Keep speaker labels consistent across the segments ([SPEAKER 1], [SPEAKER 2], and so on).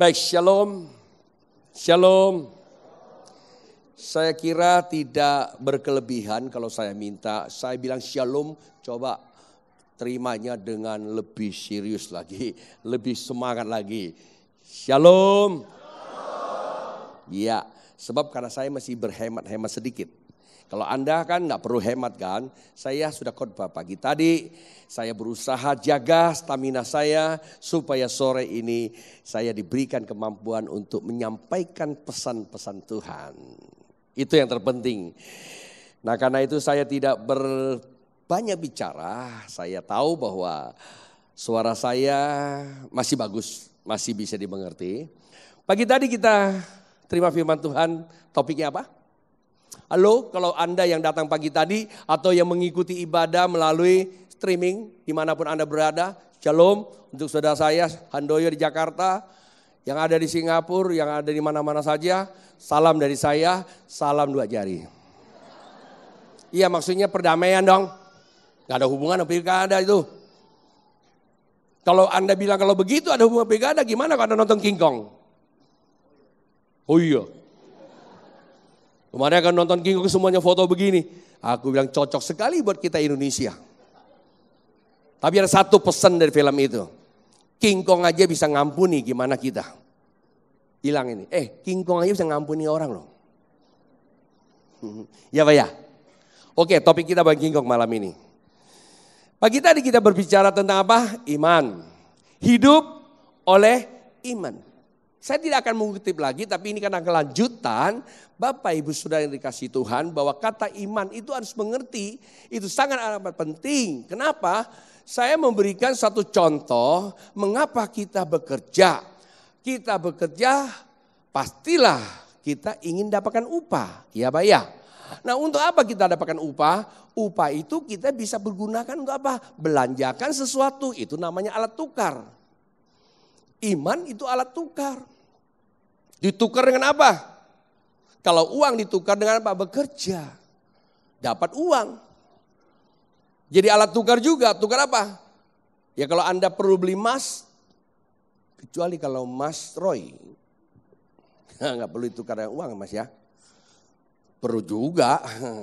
[SPEAKER 1] Baik, shalom. Shalom. Saya kira tidak berkelebihan kalau saya minta. Saya bilang shalom, coba terimanya dengan lebih serius lagi, lebih semangat lagi. Shalom. shalom. Ya, sebab karena saya masih berhemat-hemat sedikit. Kalau Anda kan nggak perlu hemat kan. Saya sudah khotbah pagi tadi. Saya berusaha jaga stamina saya supaya sore ini saya diberikan kemampuan untuk menyampaikan pesan-pesan Tuhan. Itu yang terpenting. Nah karena itu saya tidak berbanyak bicara. Saya tahu bahwa suara saya masih bagus, masih bisa dimengerti. Pagi tadi kita terima firman Tuhan, topiknya apa? Halo, kalau Anda yang datang pagi tadi atau yang mengikuti ibadah melalui streaming dimanapun Anda berada, Shalom untuk saudara saya Handoyo di Jakarta, yang ada di Singapura, yang ada di mana-mana saja, salam dari saya, salam dua jari. Iya maksudnya perdamaian dong. Gak ada hubungan gak ada itu. Kalau Anda bilang kalau begitu ada hubungan pilkada, gimana kalau Anda nonton King Kong? Oh iya, Kemarin akan nonton King Kong semuanya foto begini. Aku bilang cocok sekali buat kita Indonesia. Tapi ada satu pesan dari film itu. King Kong aja bisa ngampuni gimana kita. Hilang ini. Eh King Kong aja bisa ngampuni orang loh. ya Pak ya? Oke topik kita bagi King Kong malam ini. Pagi tadi kita berbicara tentang apa? Iman. Hidup oleh iman. Saya tidak akan mengutip lagi, tapi ini karena kelanjutan. Bapak ibu saudara yang dikasih Tuhan bahwa kata iman itu harus mengerti. Itu sangat amat penting. Kenapa? Saya memberikan satu contoh mengapa kita bekerja. Kita bekerja pastilah kita ingin dapatkan upah. Ya Pak ya. Nah untuk apa kita dapatkan upah? Upah itu kita bisa bergunakan untuk apa? Belanjakan sesuatu. Itu namanya alat tukar. Iman itu alat tukar. Ditukar dengan apa? Kalau uang ditukar dengan apa? Bekerja. Dapat uang. Jadi alat tukar juga. Tukar apa? Ya kalau Anda perlu beli emas. Kecuali kalau emas Roy. Nggak perlu ditukar dengan uang Mas ya. Perlu juga.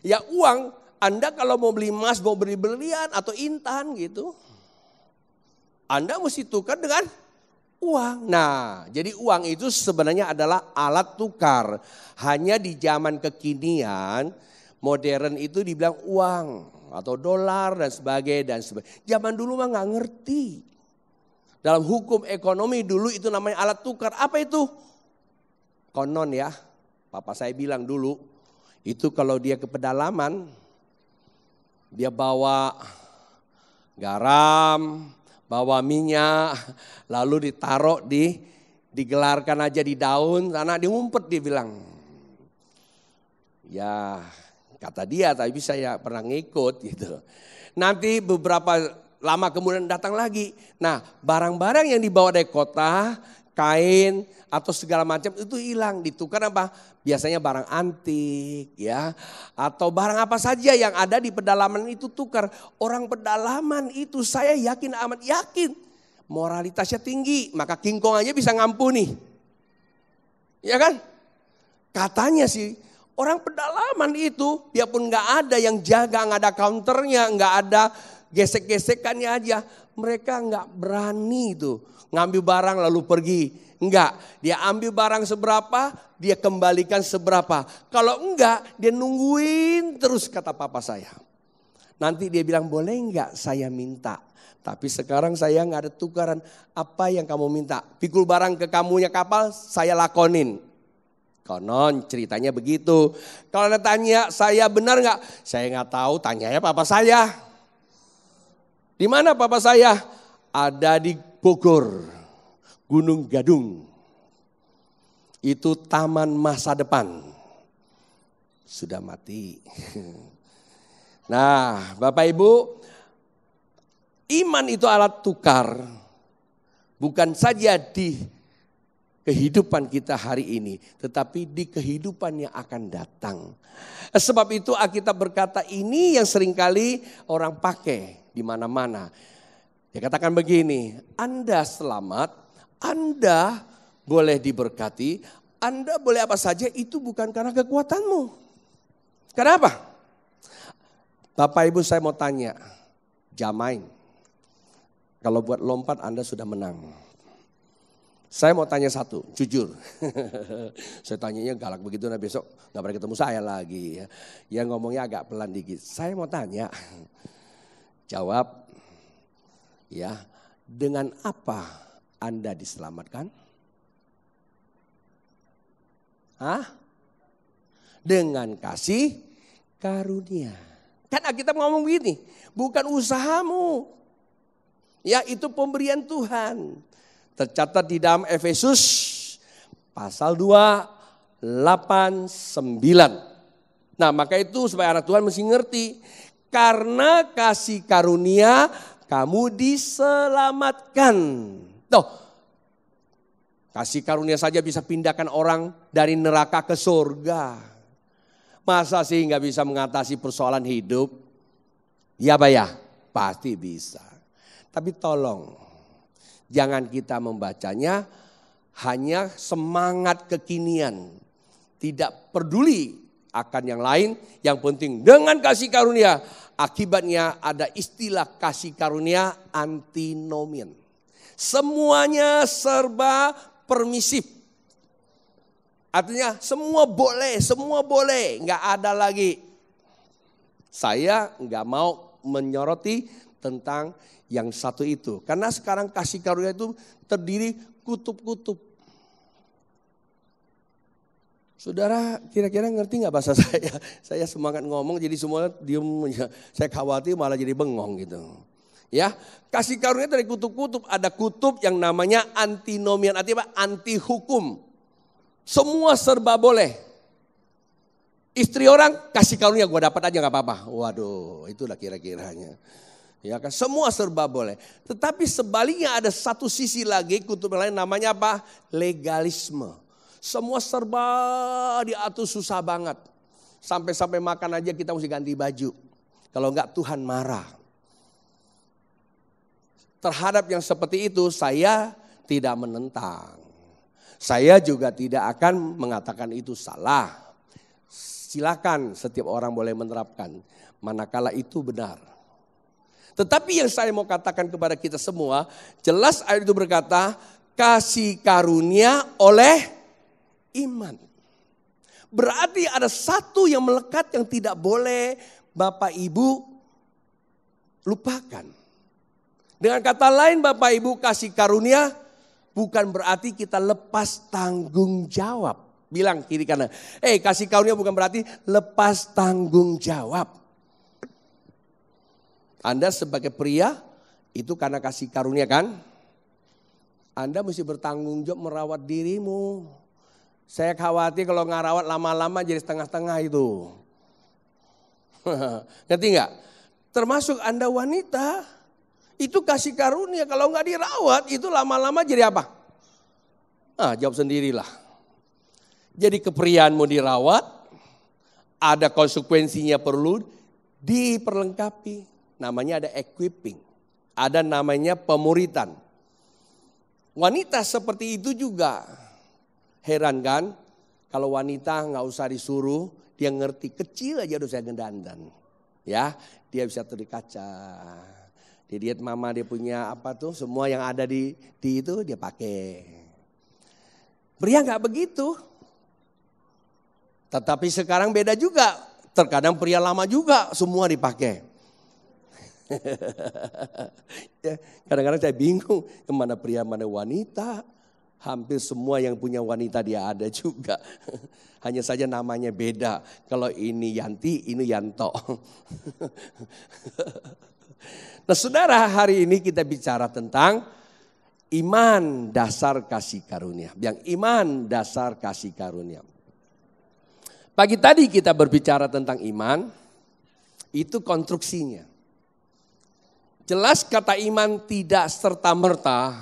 [SPEAKER 1] Ya uang Anda kalau mau beli emas, mau beli berlian atau intan gitu. Anda mesti tukar dengan uang. Nah, jadi uang itu sebenarnya adalah alat tukar. Hanya di zaman kekinian, modern itu dibilang uang atau dolar dan sebagainya dan sebagainya. Zaman dulu mah nggak ngerti. Dalam hukum ekonomi dulu itu namanya alat tukar. Apa itu? Konon ya, papa saya bilang dulu, itu kalau dia ke pedalaman, dia bawa garam, bawa minyak, lalu ditaruh di digelarkan aja di daun sana diumpet dia bilang. Ya, kata dia tapi saya pernah ngikut gitu. Nanti beberapa lama kemudian datang lagi. Nah, barang-barang yang dibawa dari kota kain atau segala macam itu hilang ditukar apa biasanya barang antik ya atau barang apa saja yang ada di pedalaman itu tukar orang pedalaman itu saya yakin amat yakin moralitasnya tinggi maka kingkong aja bisa ngampuni ya kan katanya sih orang pedalaman itu dia pun nggak ada yang jaga nggak ada counternya nggak ada gesek-gesekannya aja mereka nggak berani tuh ngambil barang lalu pergi. Enggak, dia ambil barang seberapa, dia kembalikan seberapa. Kalau enggak, dia nungguin terus kata papa saya. Nanti dia bilang, boleh enggak saya minta? Tapi sekarang saya nggak ada tukaran. Apa yang kamu minta? Pikul barang ke kamunya kapal, saya lakonin. Konon ceritanya begitu. Kalau ada tanya saya benar enggak Saya nggak tahu. tanya ya papa saya. Di mana papa saya? Ada di Bogor, Gunung Gadung, itu taman masa depan. Sudah mati. Nah, Bapak Ibu, iman itu alat tukar. Bukan saja di kehidupan kita hari ini, tetapi di kehidupan yang akan datang. Sebab itu Alkitab berkata ini yang seringkali orang pakai di mana-mana. Dia ya, katakan begini, Anda selamat, Anda boleh diberkati, Anda boleh apa saja itu bukan karena kekuatanmu. Kenapa? Bapak Ibu saya mau tanya, jamain. Kalau buat lompat Anda sudah menang. Saya mau tanya satu, jujur. saya tanyanya galak begitu, nah besok nggak pernah ketemu saya lagi. Ya. ya ngomongnya agak pelan dikit. Saya mau tanya, jawab ya, dengan apa Anda diselamatkan? Hah? Dengan kasih karunia. Kan kita ngomong begini, bukan usahamu. Ya itu pemberian Tuhan. Tercatat di dalam Efesus pasal 2, 8, 9. Nah maka itu supaya anak Tuhan mesti ngerti. Karena kasih karunia kamu diselamatkan. Tuh, kasih karunia saja bisa pindahkan orang dari neraka ke surga. Masa sih nggak bisa mengatasi persoalan hidup? Ya Pak ya, pasti bisa. Tapi tolong, jangan kita membacanya hanya semangat kekinian. Tidak peduli akan yang lain. Yang penting dengan kasih karunia, akibatnya ada istilah kasih karunia antinomian. Semuanya serba permisif. Artinya semua boleh, semua boleh, nggak ada lagi. Saya nggak mau menyoroti tentang yang satu itu. Karena sekarang kasih karunia itu terdiri kutub-kutub Saudara kira-kira ngerti nggak bahasa saya? Saya semangat ngomong jadi semua diem. Saya khawatir malah jadi bengong gitu. Ya, kasih karunia dari kutub-kutub. Ada kutub yang namanya antinomian, artinya apa? Anti hukum. Semua serba boleh. Istri orang kasih karunia gue dapat aja nggak apa-apa. Waduh, itulah kira-kiranya. Ya kan semua serba boleh. Tetapi sebaliknya ada satu sisi lagi kutub yang lain namanya apa? Legalisme semua serba diatur susah banget. Sampai-sampai makan aja kita mesti ganti baju. Kalau enggak Tuhan marah. Terhadap yang seperti itu saya tidak menentang. Saya juga tidak akan mengatakan itu salah. Silakan setiap orang boleh menerapkan manakala itu benar. Tetapi yang saya mau katakan kepada kita semua, jelas ayat itu berkata kasih karunia oleh iman. Berarti ada satu yang melekat yang tidak boleh Bapak Ibu lupakan. Dengan kata lain Bapak Ibu kasih karunia bukan berarti kita lepas tanggung jawab. Bilang kiri kanan, eh hey, kasih karunia bukan berarti lepas tanggung jawab. Anda sebagai pria itu karena kasih karunia kan? Anda mesti bertanggung jawab merawat dirimu. Saya khawatir kalau ngarawat lama-lama jadi setengah-setengah itu. Ngerti nggak? Termasuk Anda wanita, itu kasih karunia. Kalau nggak dirawat, itu lama-lama jadi apa? Ah, jawab sendirilah. Jadi mau dirawat, ada konsekuensinya perlu diperlengkapi. Namanya ada equipping, ada namanya pemuritan. Wanita seperti itu juga Heran kan? Kalau wanita nggak usah disuruh, dia ngerti kecil aja saya gendandan. Ya, dia bisa di kaca. Dia mama dia punya apa tuh semua yang ada di, di itu dia pakai. Pria nggak begitu. Tetapi sekarang beda juga. Terkadang pria lama juga semua dipakai. Ya, kadang-kadang saya bingung, kemana pria mana wanita hampir semua yang punya wanita dia ada juga. Hanya saja namanya beda. Kalau ini Yanti, ini Yanto. nah saudara hari ini kita bicara tentang iman dasar kasih karunia. Yang iman dasar kasih karunia. Pagi tadi kita berbicara tentang iman, itu konstruksinya. Jelas kata iman tidak serta-merta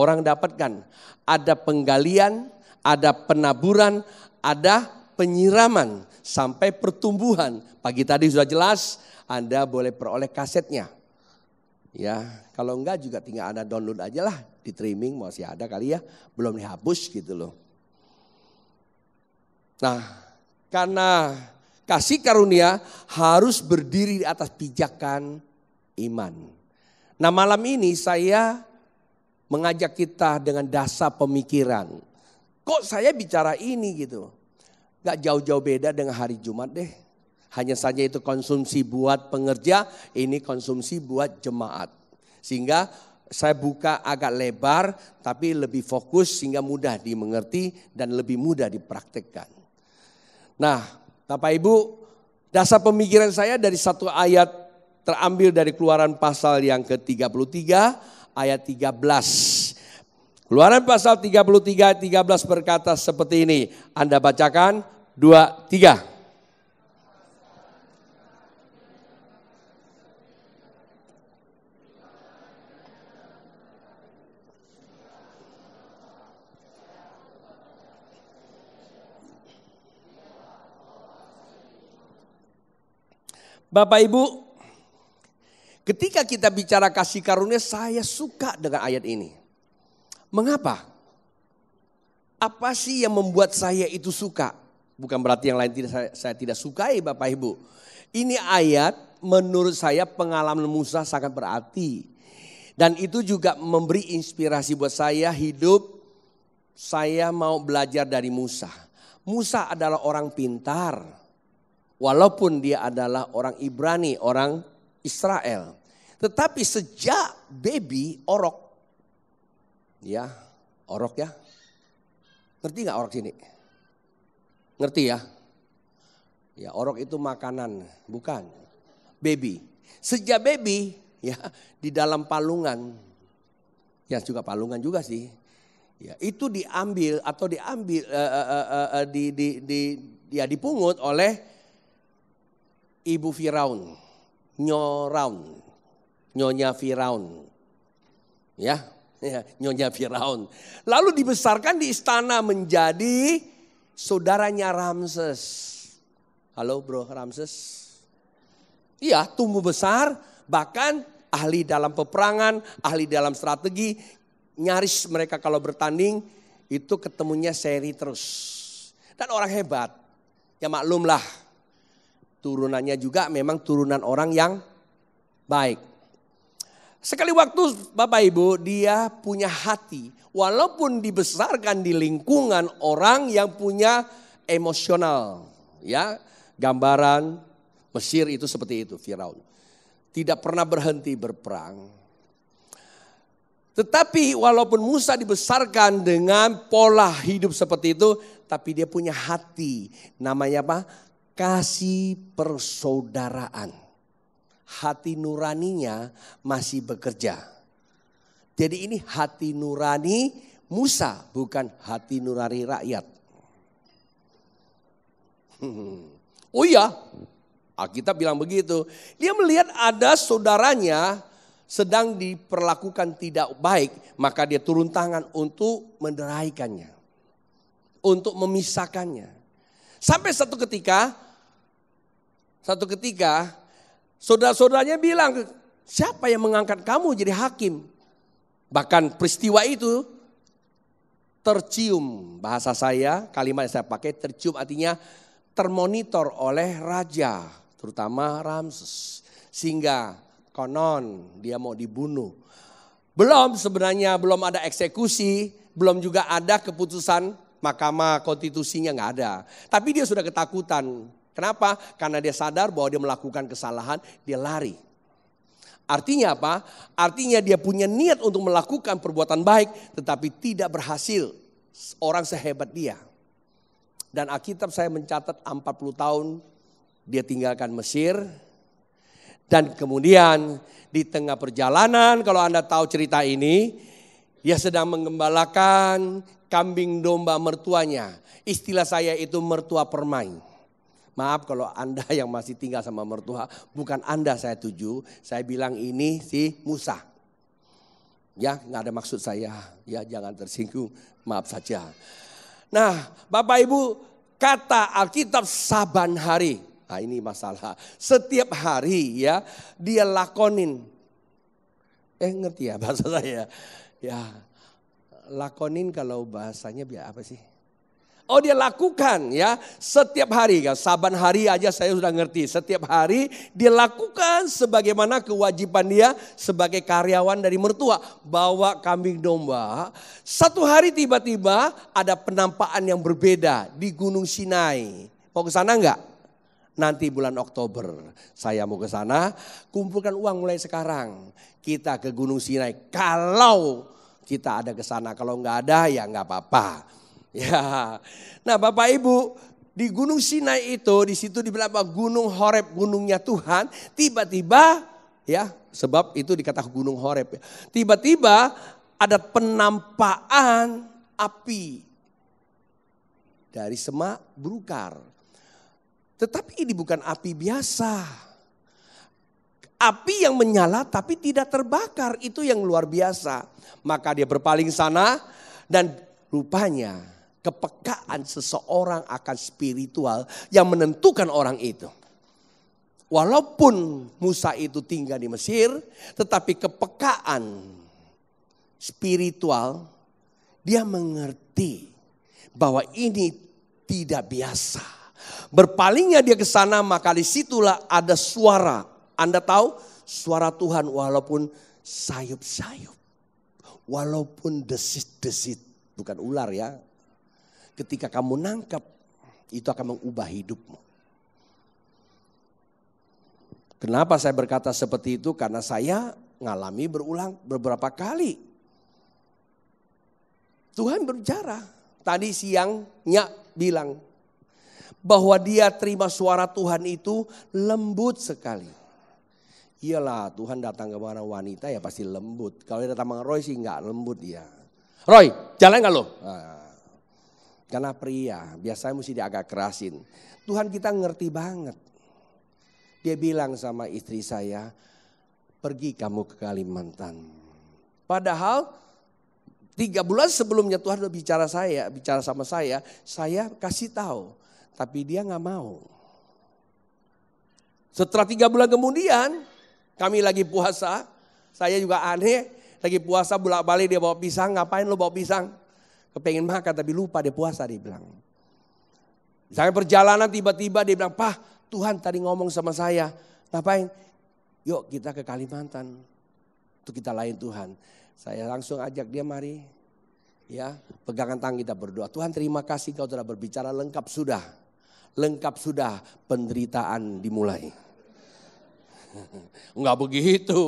[SPEAKER 1] orang dapatkan. Ada penggalian, ada penaburan, ada penyiraman sampai pertumbuhan. Pagi tadi sudah jelas Anda boleh peroleh kasetnya. Ya, kalau enggak juga tinggal Anda download aja lah di streaming masih ada kali ya, belum dihapus gitu loh. Nah, karena kasih karunia harus berdiri di atas pijakan iman. Nah, malam ini saya mengajak kita dengan dasar pemikiran. Kok saya bicara ini gitu? Gak jauh-jauh beda dengan hari Jumat deh. Hanya saja itu konsumsi buat pengerja, ini konsumsi buat jemaat. Sehingga saya buka agak lebar tapi lebih fokus sehingga mudah dimengerti dan lebih mudah dipraktekkan. Nah, Bapak Ibu, dasar pemikiran saya dari satu ayat terambil dari keluaran pasal yang ke-33 ayat 13. Keluaran pasal 33 ayat 13 berkata seperti ini. Anda bacakan 2 3. Bapak Ibu, Ketika kita bicara kasih karunia, saya suka dengan ayat ini. Mengapa? Apa sih yang membuat saya itu suka? Bukan berarti yang lain tidak saya, saya tidak sukai Bapak Ibu. Ini ayat menurut saya pengalaman Musa sangat berarti. Dan itu juga memberi inspirasi buat saya hidup saya mau belajar dari Musa. Musa adalah orang pintar. Walaupun dia adalah orang Ibrani, orang Israel. Tetapi sejak baby orok, ya orok ya, ngerti nggak orok sini? Ngerti ya? Ya orok itu makanan, bukan baby. Sejak baby ya di dalam palungan, ya juga palungan juga sih. Ya itu diambil atau diambil uh, uh, uh, uh, di, di, di ya dipungut oleh ibu Firaun Nyoraun. Nyonya Firaun. Ya, ya, Nyonya Firaun. Lalu dibesarkan di istana menjadi saudaranya Ramses. Halo bro Ramses. Iya, tumbuh besar bahkan ahli dalam peperangan, ahli dalam strategi, nyaris mereka kalau bertanding itu ketemunya seri terus. Dan orang hebat. Ya maklumlah turunannya juga memang turunan orang yang baik. Sekali waktu Bapak Ibu dia punya hati walaupun dibesarkan di lingkungan orang yang punya emosional ya gambaran Mesir itu seperti itu Firaun tidak pernah berhenti berperang tetapi walaupun Musa dibesarkan dengan pola hidup seperti itu tapi dia punya hati namanya apa kasih persaudaraan. Hati nuraninya masih bekerja. Jadi ini hati nurani Musa, bukan hati nurani rakyat. Oh iya, Alkitab bilang begitu. Dia melihat ada saudaranya sedang diperlakukan tidak baik, maka dia turun tangan untuk menderaikannya, untuk memisahkannya. Sampai satu ketika satu ketika saudara-saudaranya bilang, siapa yang mengangkat kamu jadi hakim? Bahkan peristiwa itu tercium bahasa saya, kalimat yang saya pakai tercium artinya termonitor oleh raja, terutama Ramses. Sehingga konon dia mau dibunuh. Belum sebenarnya belum ada eksekusi, belum juga ada keputusan mahkamah konstitusinya nggak ada. Tapi dia sudah ketakutan Kenapa? Karena dia sadar bahwa dia melakukan kesalahan, dia lari. Artinya apa? Artinya dia punya niat untuk melakukan perbuatan baik tetapi tidak berhasil. Orang sehebat dia. Dan Alkitab saya mencatat 40 tahun dia tinggalkan Mesir, dan kemudian di tengah perjalanan kalau Anda tahu cerita ini, dia sedang mengembalakan kambing domba mertuanya. Istilah saya itu mertua permain. Maaf kalau Anda yang masih tinggal sama mertua, bukan Anda saya tuju. Saya bilang ini si Musa. Ya, nggak ada maksud saya. Ya, jangan tersinggung. Maaf saja. Nah, Bapak Ibu, kata Alkitab saban hari. Nah, ini masalah. Setiap hari ya, dia lakonin. Eh, ngerti ya bahasa saya? Ya, lakonin kalau bahasanya biar apa sih? Oh dia lakukan ya setiap hari kan saban hari aja saya sudah ngerti setiap hari dia lakukan sebagaimana kewajiban dia sebagai karyawan dari mertua bawa kambing domba satu hari tiba-tiba ada penampakan yang berbeda di Gunung Sinai mau ke sana nggak nanti bulan Oktober saya mau ke sana kumpulkan uang mulai sekarang kita ke Gunung Sinai kalau kita ada ke sana kalau nggak ada ya nggak apa-apa Ya. Nah, Bapak Ibu, di Gunung Sinai itu, di situ dibilang belakang Gunung Horeb, gunungnya Tuhan, tiba-tiba ya, sebab itu dikatakan Gunung Horeb. Ya. Tiba-tiba ada penampaan api dari semak berukar. Tetapi ini bukan api biasa. Api yang menyala tapi tidak terbakar itu yang luar biasa. Maka dia berpaling sana dan rupanya kepekaan seseorang akan spiritual yang menentukan orang itu. Walaupun Musa itu tinggal di Mesir, tetapi kepekaan spiritual dia mengerti bahwa ini tidak biasa. Berpalingnya dia ke sana maka disitulah ada suara. Anda tahu suara Tuhan walaupun sayup-sayup. Walaupun desit-desit. Bukan ular ya, ketika kamu nangkap, itu akan mengubah hidupmu. Kenapa saya berkata seperti itu? Karena saya ngalami berulang beberapa kali. Tuhan berbicara. Tadi siang nyak bilang bahwa dia terima suara Tuhan itu lembut sekali. Iyalah Tuhan datang kepada wanita ya pasti lembut. Kalau dia datang sama Roy sih nggak lembut ya. Roy, jalan nggak lo? Nah, karena pria biasanya mesti diagak kerasin. Tuhan kita ngerti banget. Dia bilang sama istri saya, pergi kamu ke Kalimantan. Padahal tiga bulan sebelumnya Tuhan udah bicara saya, bicara sama saya, saya kasih tahu. Tapi dia nggak mau. Setelah tiga bulan kemudian, kami lagi puasa, saya juga aneh, lagi puasa bolak balik dia bawa pisang, ngapain lo bawa pisang? kepengen makan tapi lupa dia puasa dia bilang. Saya perjalanan tiba-tiba dia bilang, Pah Tuhan tadi ngomong sama saya. Ngapain? Yuk kita ke Kalimantan. itu kita lain Tuhan. Saya langsung ajak dia mari. Ya, pegangan tangan kita berdoa. Tuhan terima kasih kau telah berbicara lengkap sudah. Lengkap sudah penderitaan dimulai. Enggak begitu.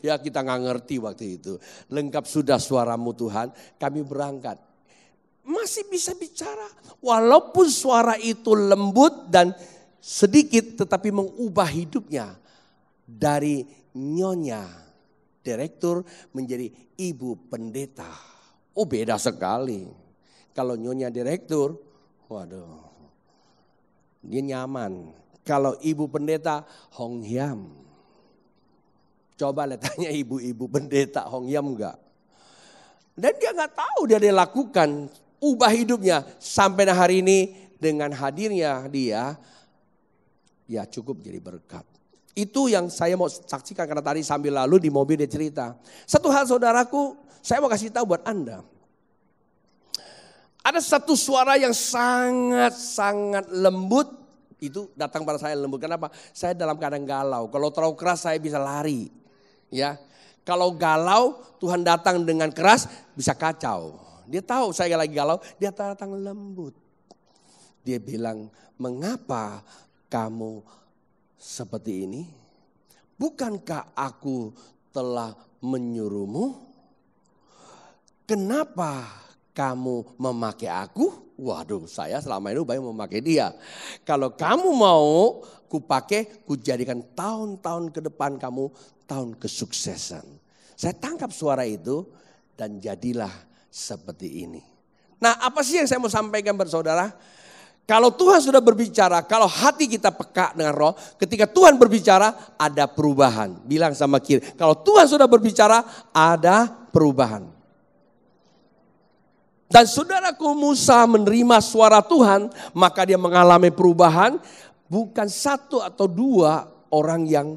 [SPEAKER 1] Ya kita nggak ngerti waktu itu. Lengkap sudah suaramu Tuhan. Kami berangkat
[SPEAKER 2] masih bisa bicara.
[SPEAKER 1] Walaupun suara itu lembut dan sedikit tetapi mengubah hidupnya. Dari nyonya direktur menjadi ibu pendeta. Oh beda sekali. Kalau nyonya direktur, waduh dia nyaman. Kalau ibu pendeta Hong Hiam. Coba lihat tanya ibu-ibu pendeta Hong Hiam enggak. Dan dia enggak tahu dia dilakukan ubah hidupnya sampai hari ini dengan hadirnya dia ya cukup jadi berkat. Itu yang saya mau saksikan karena tadi sambil lalu di mobil dia cerita. Satu hal saudaraku, saya mau kasih tahu buat Anda. Ada satu suara yang sangat-sangat lembut itu datang pada saya lembut. Kenapa? Saya dalam keadaan galau. Kalau terlalu keras saya bisa lari. Ya. Kalau galau Tuhan datang dengan keras bisa kacau. Dia tahu saya lagi galau, dia datang lembut. Dia bilang, mengapa kamu seperti ini? Bukankah aku telah menyuruhmu? Kenapa kamu memakai aku? Waduh, saya selama ini banyak memakai dia. Kalau kamu mau, ku pakai, ku jadikan tahun-tahun ke depan kamu tahun kesuksesan. Saya tangkap suara itu dan jadilah seperti ini. Nah apa sih yang saya mau sampaikan bersaudara? Kalau Tuhan sudah berbicara, kalau hati kita peka dengan roh, ketika Tuhan berbicara ada perubahan. Bilang sama kiri, kalau Tuhan sudah berbicara ada perubahan. Dan saudaraku Musa menerima suara Tuhan, maka dia mengalami perubahan. Bukan satu atau dua orang yang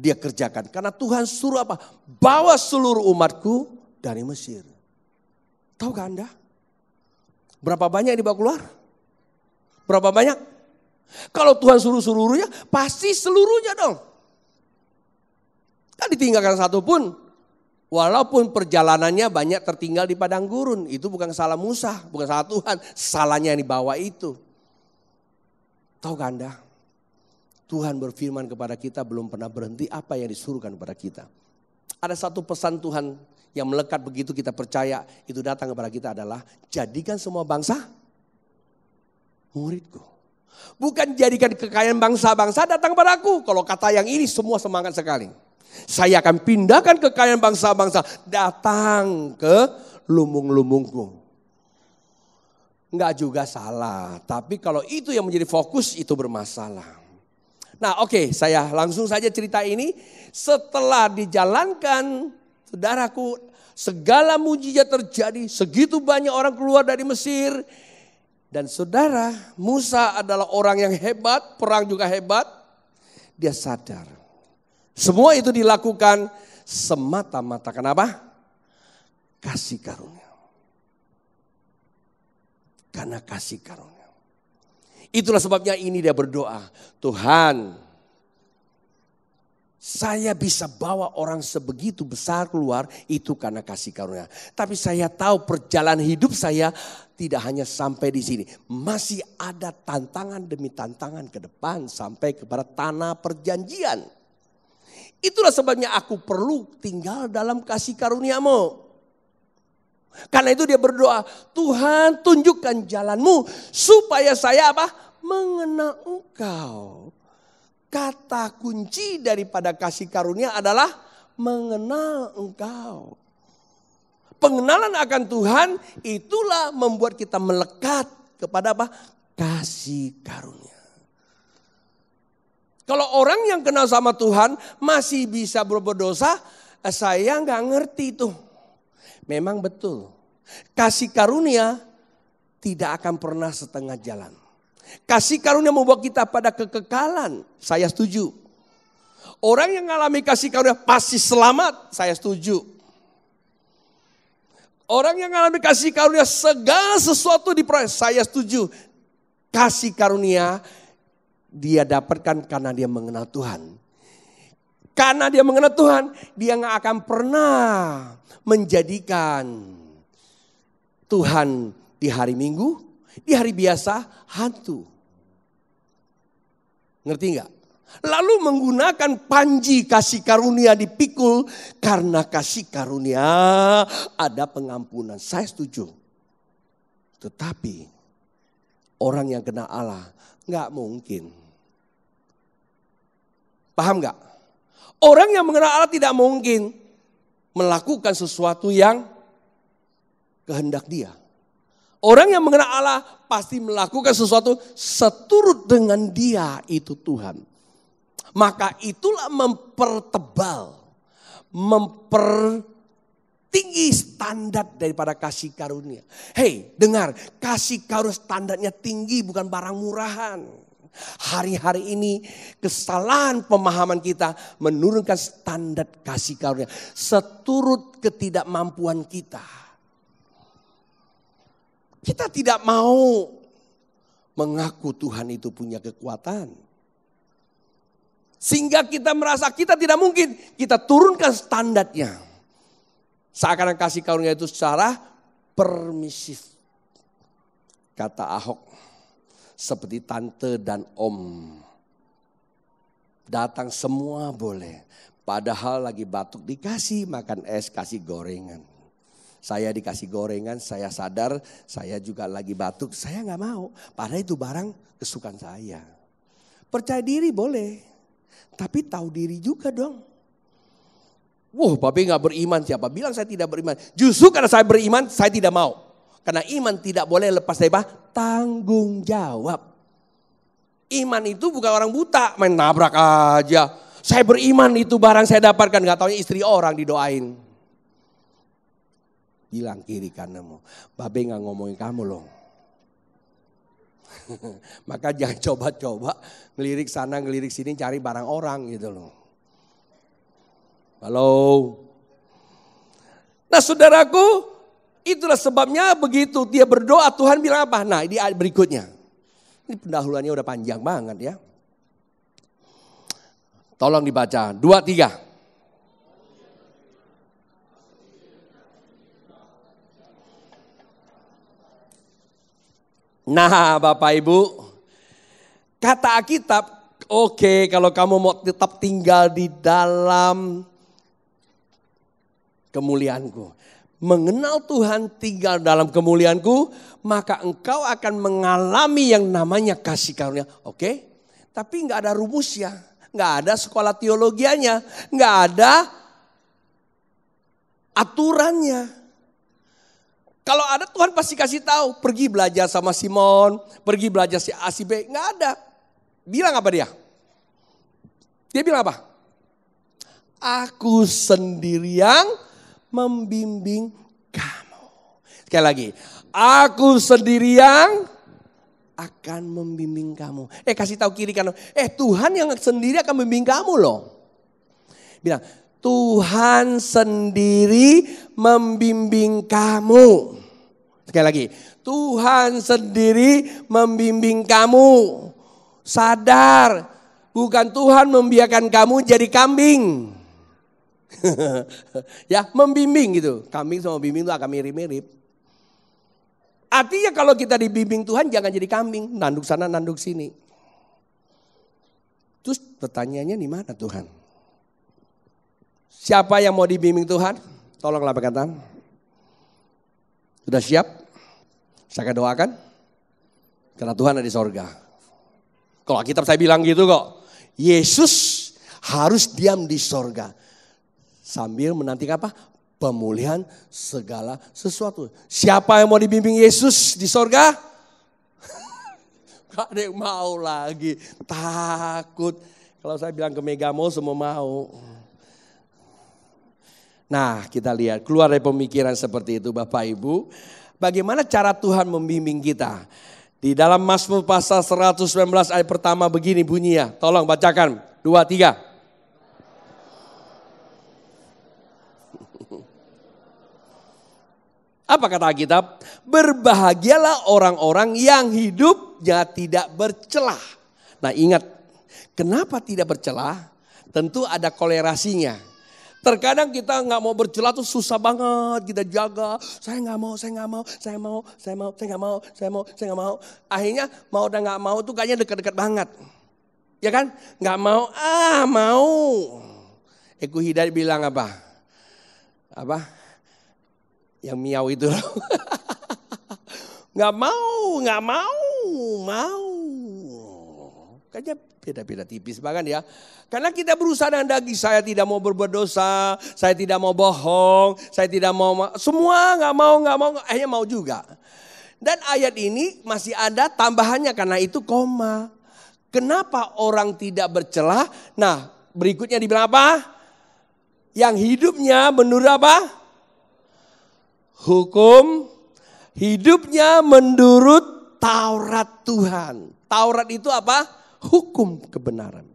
[SPEAKER 1] dia kerjakan. Karena Tuhan suruh apa? Bawa seluruh umatku dari Mesir. Tahu gak Anda? Berapa banyak yang dibawa keluar? Berapa banyak? Kalau Tuhan suruh seluruhnya, pasti seluruhnya dong. Kan ditinggalkan satu pun. Walaupun perjalanannya banyak tertinggal di padang gurun. Itu bukan salah Musa, bukan salah Tuhan. Salahnya yang dibawa itu. Tahu gak Anda? Tuhan berfirman kepada kita belum pernah berhenti apa yang disuruhkan kepada kita. Ada satu pesan Tuhan yang melekat begitu kita percaya itu datang kepada kita adalah jadikan semua bangsa muridku. Bukan jadikan kekayaan bangsa-bangsa datang padaku. Kalau kata yang ini semua semangat sekali. Saya akan pindahkan kekayaan bangsa-bangsa datang ke lumung-lumungku Enggak juga salah, tapi kalau itu yang menjadi fokus itu bermasalah. Nah, oke, okay, saya langsung saja cerita ini setelah dijalankan Saudaraku, segala mujizat terjadi, segitu banyak orang keluar dari Mesir. Dan saudara, Musa adalah orang yang hebat, perang juga hebat. Dia sadar. Semua itu dilakukan semata-mata kenapa? Kasih karunia. Karena kasih karunia. Itulah sebabnya ini dia berdoa, Tuhan, saya bisa bawa orang sebegitu besar keluar itu karena kasih karunia. Tapi saya tahu perjalanan hidup saya tidak hanya sampai di sini. Masih ada tantangan demi tantangan ke depan sampai kepada tanah perjanjian. Itulah sebabnya aku perlu tinggal dalam kasih karuniamu. Karena itu dia berdoa, Tuhan tunjukkan jalanmu supaya saya apa? Mengenal engkau kata kunci daripada kasih karunia adalah mengenal engkau. Pengenalan akan Tuhan itulah membuat kita melekat kepada apa? Kasih karunia. Kalau orang yang kenal sama Tuhan masih bisa berbuat dosa, eh, saya nggak ngerti itu. Memang betul. Kasih karunia tidak akan pernah setengah jalan. Kasih karunia membawa kita pada kekekalan. Saya setuju. Orang yang mengalami kasih karunia pasti selamat. Saya setuju. Orang yang mengalami kasih karunia segala sesuatu diperoleh. Saya setuju. Kasih karunia dia dapatkan karena dia mengenal Tuhan. Karena dia mengenal Tuhan, dia nggak akan pernah menjadikan Tuhan di hari Minggu, di hari biasa hantu. Ngerti nggak? Lalu menggunakan panji kasih karunia dipikul karena kasih karunia ada pengampunan. Saya setuju. Tetapi orang yang kena Allah nggak mungkin. Paham nggak?
[SPEAKER 2] Orang yang mengenal
[SPEAKER 1] Allah tidak mungkin melakukan sesuatu yang kehendak dia. Orang yang mengenal Allah pasti melakukan sesuatu seturut dengan dia itu Tuhan. Maka itulah mempertebal, mempertinggi standar daripada kasih karunia. Hei, dengar, kasih karunia standarnya tinggi bukan barang murahan. Hari-hari ini kesalahan pemahaman kita menurunkan standar kasih karunia seturut ketidakmampuan kita. Kita tidak mau mengaku Tuhan itu punya kekuatan. Sehingga kita merasa kita tidak mungkin, kita turunkan standarnya. Seakan-akan kasih karunia itu secara permisif. Kata Ahok, seperti tante dan om. Datang semua boleh. Padahal lagi batuk dikasih makan es, kasih gorengan. Saya dikasih gorengan, saya sadar, saya juga lagi batuk, saya nggak mau. Padahal itu barang kesukaan saya. Percaya diri boleh, tapi tahu diri juga dong. Wah, tapi nggak beriman. Siapa bilang saya tidak beriman? Justru karena saya beriman, saya tidak mau. Karena iman tidak boleh lepas dari bah, tanggung jawab. Iman itu bukan orang buta, main nabrak aja. Saya beriman itu barang saya dapatkan, nggak tahu istri orang didoain bilang kiri kananmu. Babe nggak ngomongin kamu loh. Maka jangan coba-coba ngelirik sana ngelirik sini cari barang orang gitu loh. Halo. Nah saudaraku itulah sebabnya begitu dia berdoa Tuhan bilang apa? Nah ini ayat berikutnya. Ini pendahuluannya udah panjang banget ya. Tolong dibaca. Dua, tiga. Nah, Bapak Ibu, kata Alkitab, oke okay, kalau kamu mau tetap tinggal di dalam kemuliaanku. Mengenal Tuhan tinggal dalam kemuliaanku, maka engkau akan mengalami yang namanya kasih karunia. Oke, okay? tapi nggak ada rumusnya, nggak ada sekolah teologianya, nggak ada aturannya. Kalau ada Tuhan pasti kasih tahu. Pergi belajar sama Simon, pergi belajar si A, si B. Nggak ada. Bilang apa dia? Dia bilang apa? Aku sendiri yang membimbing kamu. Sekali lagi. Aku sendiri yang akan membimbing kamu. Eh kasih tahu kiri kanan. Eh Tuhan yang sendiri akan membimbing kamu loh. Bilang, Tuhan sendiri membimbing kamu. Sekali lagi, Tuhan sendiri membimbing kamu. Sadar, bukan Tuhan membiarkan kamu jadi kambing. ya, membimbing gitu. Kambing sama bimbing itu akan mirip-mirip. Artinya kalau kita dibimbing Tuhan jangan jadi kambing, nanduk sana nanduk sini. Terus pertanyaannya di mana Tuhan? Siapa yang mau dibimbing Tuhan? Tolonglah berkata. Sudah siap? Saya doakan karena Tuhan ada di sorga. Kalau kitab saya bilang gitu kok. Yesus harus diam di sorga. Sambil menanti apa? Pemulihan segala sesuatu. Siapa yang mau dibimbing Yesus di sorga? Gak ada yang mau lagi. Takut. Kalau saya bilang ke Megamo semua mau. Nah kita lihat keluar dari pemikiran seperti itu Bapak Ibu bagaimana cara Tuhan membimbing kita. Di dalam Mazmur pasal 119 ayat pertama begini bunyinya. Tolong bacakan. Dua, tiga. Apa kata Alkitab? Berbahagialah orang-orang yang hidupnya tidak bercelah. Nah ingat, kenapa tidak bercelah? Tentu ada kolerasinya. Terkadang kita nggak mau bercela tuh susah banget kita jaga. Saya nggak mau, saya nggak mau, saya mau, saya mau, saya nggak mau, saya mau, saya nggak mau. Akhirnya mau dan nggak mau tuh kayaknya dekat-dekat banget. Ya kan? Nggak mau, ah mau. Eku Hidayat bilang apa? Apa? Yang miau itu nggak mau, nggak mau, mau. Kayaknya beda-beda tipis bahkan ya. Karena kita berusaha dengan daging, saya tidak mau berbuat dosa, saya tidak mau bohong, saya tidak mau semua nggak mau nggak mau akhirnya mau juga. Dan ayat ini masih ada tambahannya karena itu koma. Kenapa orang tidak bercelah? Nah, berikutnya dibilang apa? Yang hidupnya menurut apa? Hukum hidupnya menurut Taurat Tuhan. Taurat itu apa? hukum kebenaran.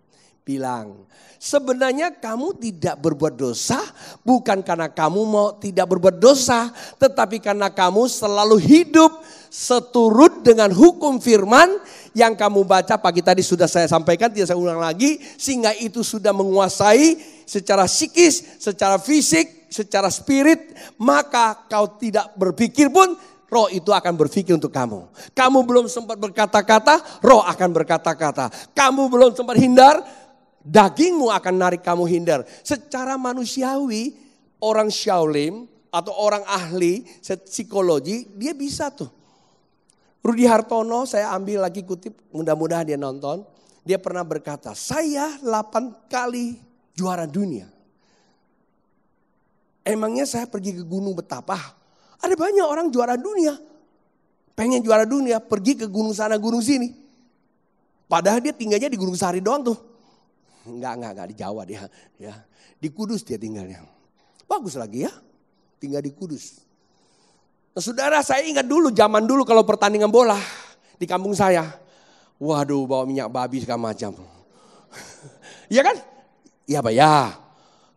[SPEAKER 1] Bilang, sebenarnya kamu tidak berbuat dosa bukan karena kamu mau tidak berbuat dosa, tetapi karena kamu selalu hidup seturut dengan hukum firman yang kamu baca pagi tadi sudah saya sampaikan, tidak saya ulang lagi, sehingga itu sudah menguasai secara psikis, secara fisik, secara spirit, maka kau tidak berpikir pun roh itu akan berpikir untuk kamu. Kamu belum sempat berkata-kata, roh akan berkata-kata. Kamu belum sempat hindar, dagingmu akan narik kamu hindar. Secara manusiawi, orang Shaolin atau orang ahli psikologi, dia bisa tuh. Rudi Hartono, saya ambil lagi kutip, mudah-mudahan dia nonton. Dia pernah berkata, saya 8 kali juara dunia. Emangnya saya pergi ke gunung betapa? Ada banyak orang juara dunia. Pengen juara dunia, pergi ke gunung sana, gunung sini. Padahal dia tinggalnya di Gunung Sari doang tuh. Enggak, enggak, enggak di Jawa dia. Ya. Di Kudus dia tinggalnya. Bagus lagi ya, tinggal di Kudus. Nah, saudara saya ingat dulu zaman dulu kalau pertandingan bola di kampung saya. Waduh bawa minyak babi segala macam. Iya kan? Iya Pak ya.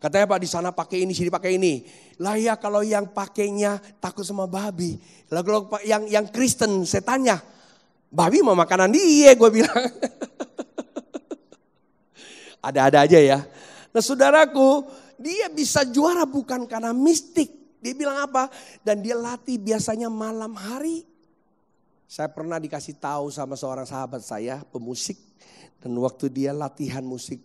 [SPEAKER 1] Katanya Pak di sana pakai ini, sini pakai ini. Lah ya kalau yang pakainya takut sama babi. Lah kalau yang yang Kristen saya tanya, babi mau makanan dia iya, gue bilang. Ada-ada aja ya. Nah saudaraku, dia bisa juara bukan karena mistik. Dia bilang apa? Dan dia latih biasanya malam hari. Saya pernah dikasih tahu sama seorang sahabat saya, pemusik. Dan waktu dia latihan musik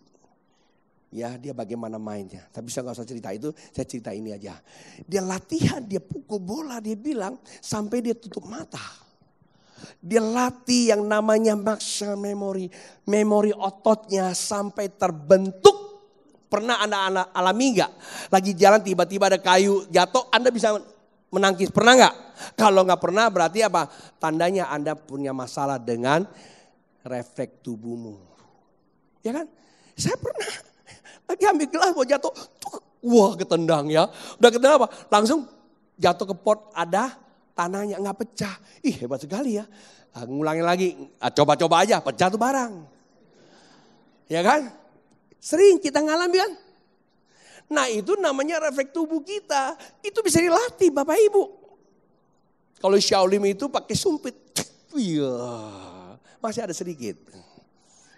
[SPEAKER 1] ya dia bagaimana mainnya. Tapi saya nggak usah cerita itu, saya cerita ini aja. Dia latihan, dia pukul bola, dia bilang sampai dia tutup mata. Dia latih yang namanya maksa memori, memori ototnya sampai terbentuk. Pernah anda alami nggak? Lagi jalan tiba-tiba ada kayu jatuh, anda bisa menangkis pernah nggak? Kalau nggak pernah berarti apa? Tandanya anda punya masalah dengan refleks tubuhmu, ya kan? Saya pernah lagi ambil gelas mau jatuh. Wah ketendang ya. Udah ketendang apa? Langsung jatuh ke pot ada tanahnya nggak pecah. Ih hebat sekali ya. Nah, ngulangin lagi, ah, coba-coba aja pecah tuh barang. Ya kan? Sering kita ngalami kan? Nah itu namanya refleks tubuh kita. Itu bisa dilatih Bapak Ibu. Kalau Shaolin itu pakai sumpit. Iya, masih ada sedikit.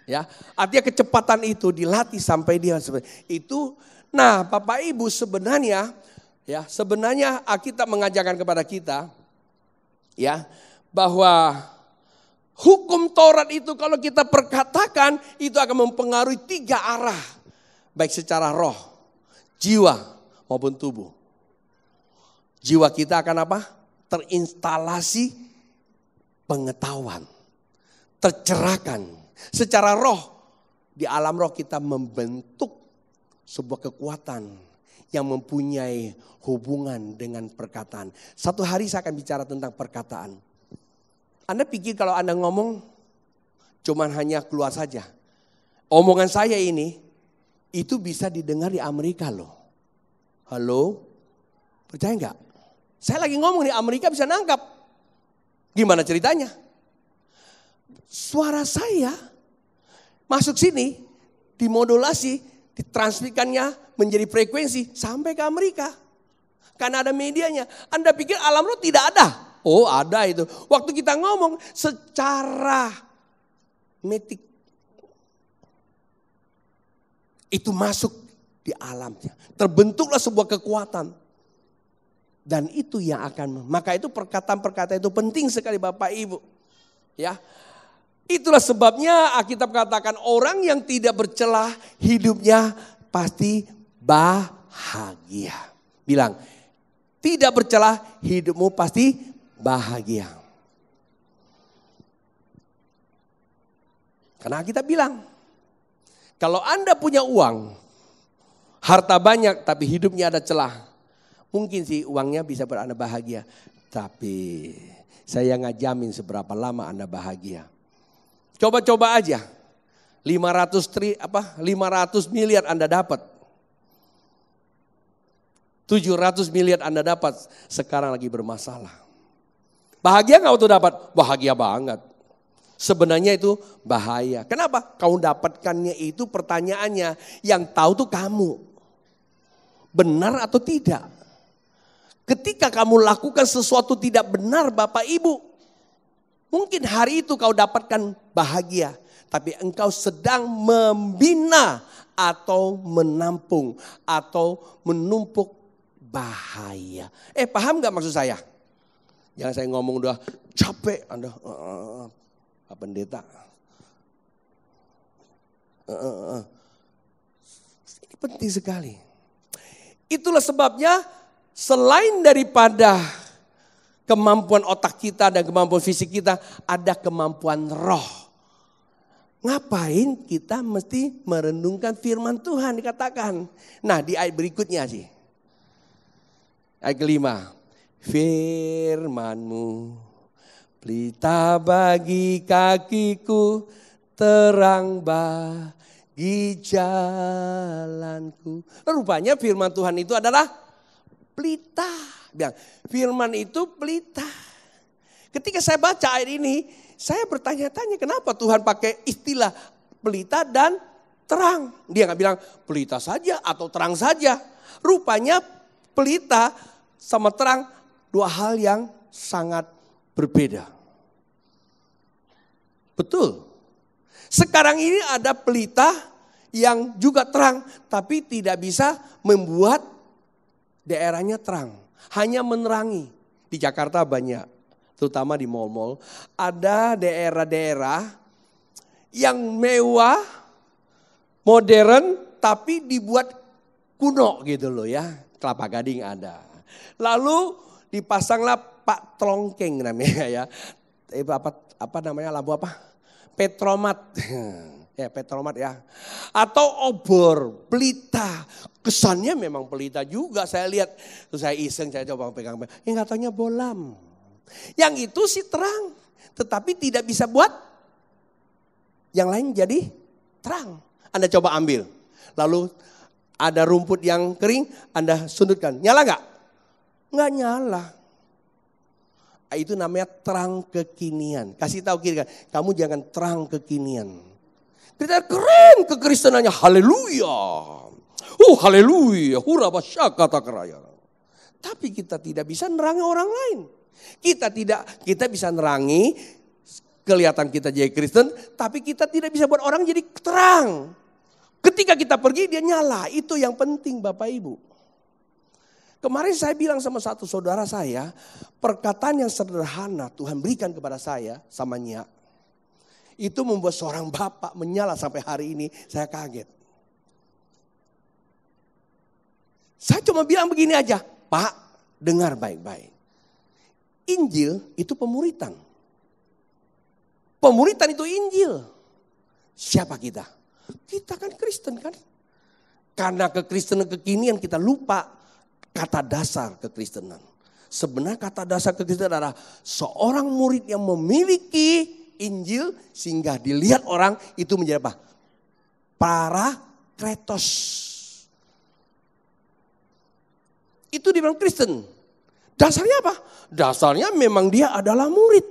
[SPEAKER 1] Ya, artinya kecepatan itu dilatih sampai dia itu. Nah, Bapak Ibu sebenarnya ya, sebenarnya kita mengajarkan kepada kita ya bahwa hukum Taurat itu kalau kita perkatakan itu akan mempengaruhi tiga arah, baik secara roh, jiwa maupun tubuh. Jiwa kita akan apa? Terinstalasi pengetahuan, tercerahkan Secara roh, di alam roh kita membentuk sebuah kekuatan yang mempunyai hubungan dengan perkataan. Satu hari saya akan bicara tentang perkataan. Anda pikir kalau Anda ngomong cuman hanya keluar saja. Omongan saya ini itu bisa didengar di Amerika loh. Halo? Percaya enggak? Saya lagi ngomong di Amerika bisa nangkap. Gimana ceritanya? suara saya masuk sini, dimodulasi, ditransmikannya menjadi frekuensi sampai ke Amerika. Karena ada medianya. Anda pikir alam roh tidak ada? Oh ada itu. Waktu kita ngomong secara metik. Itu masuk di alamnya. Terbentuklah sebuah kekuatan. Dan itu yang akan, maka itu perkataan-perkataan itu penting sekali Bapak Ibu. Ya, Itulah sebabnya Alkitab katakan orang yang tidak bercelah hidupnya pasti bahagia. Bilang, tidak bercelah hidupmu pasti bahagia. Karena kita bilang, kalau Anda punya uang, harta banyak tapi hidupnya ada celah. Mungkin sih uangnya bisa buat Anda bahagia. Tapi saya nggak jamin seberapa lama Anda bahagia. Coba-coba aja. 500 tri apa? 500 miliar Anda dapat. 700 miliar Anda dapat, sekarang lagi bermasalah. Bahagia nggak waktu dapat? Bahagia banget. Sebenarnya itu bahaya. Kenapa? Kau dapatkannya itu pertanyaannya. Yang tahu tuh kamu. Benar atau tidak? Ketika kamu lakukan sesuatu tidak benar Bapak Ibu. Mungkin hari itu kau dapatkan bahagia, tapi engkau sedang membina atau menampung atau menumpuk bahaya. Eh paham gak maksud saya? Jangan saya ngomong udah capek Anda. Uh, uh, eh, eh, eh, Pak pendeta. Uh, uh, uh. Ini penting sekali. Itulah sebabnya selain daripada kemampuan otak kita dan kemampuan fisik kita, ada kemampuan roh. Ngapain kita mesti merenungkan firman Tuhan dikatakan. Nah di ayat berikutnya sih. Ayat kelima. Firmanmu pelita bagi kakiku terang bagi jalanku. Rupanya firman Tuhan itu adalah pelita bilang, firman itu pelita. Ketika saya baca ayat ini, saya bertanya-tanya kenapa Tuhan pakai istilah pelita dan terang. Dia nggak bilang pelita saja atau terang saja. Rupanya pelita sama terang dua hal yang sangat berbeda. Betul. Sekarang ini ada pelita yang juga terang, tapi tidak bisa membuat daerahnya terang hanya menerangi. Di Jakarta banyak, terutama di mall-mall, ada daerah-daerah yang mewah, modern, tapi dibuat kuno gitu loh ya. Kelapa Gading ada. Lalu dipasanglah Pak Trongkeng namanya ya. Eh, apa apa namanya labu apa? Petromat. ya petromat ya. Atau obor, pelita. Kesannya memang pelita juga saya lihat. Terus saya iseng, saya coba pegang. Yang katanya bolam. Yang itu sih terang. Tetapi tidak bisa buat yang lain jadi terang. Anda coba ambil. Lalu ada rumput yang kering, Anda sundutkan. Nyala nggak? Nggak nyala. Ah, itu namanya terang kekinian. Kasih tahu kiri, kamu jangan terang kekinian. Kita keren kekristenannya. Haleluya. Oh haleluya. Hura kata keraya. Tapi kita tidak bisa nerangi orang lain. Kita tidak kita bisa nerangi kelihatan kita jadi Kristen, tapi kita tidak bisa buat orang jadi terang. Ketika kita pergi dia nyala, itu yang penting Bapak Ibu. Kemarin saya bilang sama satu saudara saya, perkataan yang sederhana Tuhan berikan kepada saya sama Nyak itu membuat seorang bapak menyala sampai hari ini. Saya kaget. Saya cuma bilang begini aja, Pak, dengar baik-baik. Injil itu pemuritan. Pemuritan itu Injil. Siapa kita? Kita kan Kristen kan? Karena kekristenan kekinian kita lupa kata dasar kekristenan. Sebenarnya kata dasar kekristenan adalah seorang murid yang memiliki Injil sehingga dilihat orang itu menjadi apa? Para kretos. Itu di dibilang Kristen. Dasarnya apa? Dasarnya memang dia adalah murid.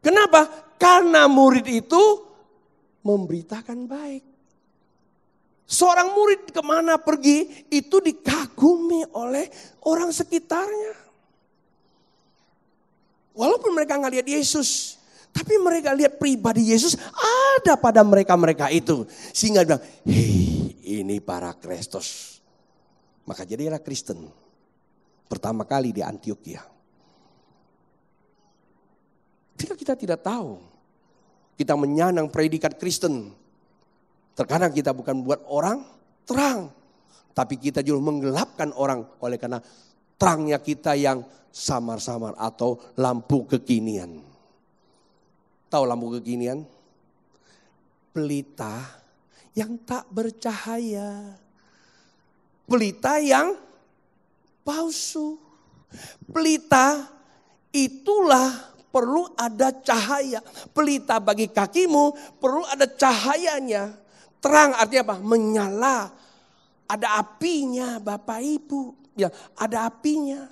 [SPEAKER 1] Kenapa? Karena murid itu memberitakan baik. Seorang murid kemana pergi itu dikagumi oleh orang sekitarnya. Walaupun mereka nggak lihat Yesus, tapi mereka lihat pribadi Yesus ada pada mereka-mereka itu. Sehingga bilang, hei ini para Kristus. Maka jadilah Kristen. Pertama kali di Antioquia. Jika kita tidak tahu, kita menyanang predikat Kristen. Terkadang kita bukan buat orang terang. Tapi kita juga menggelapkan orang oleh karena terangnya kita yang samar-samar atau lampu kekinian. Tahu lampu kekinian? Pelita yang tak bercahaya. Pelita yang palsu. Pelita itulah perlu ada cahaya. Pelita bagi kakimu perlu ada cahayanya. Terang artinya apa? Menyala. Ada apinya Bapak Ibu. Ya, ada apinya.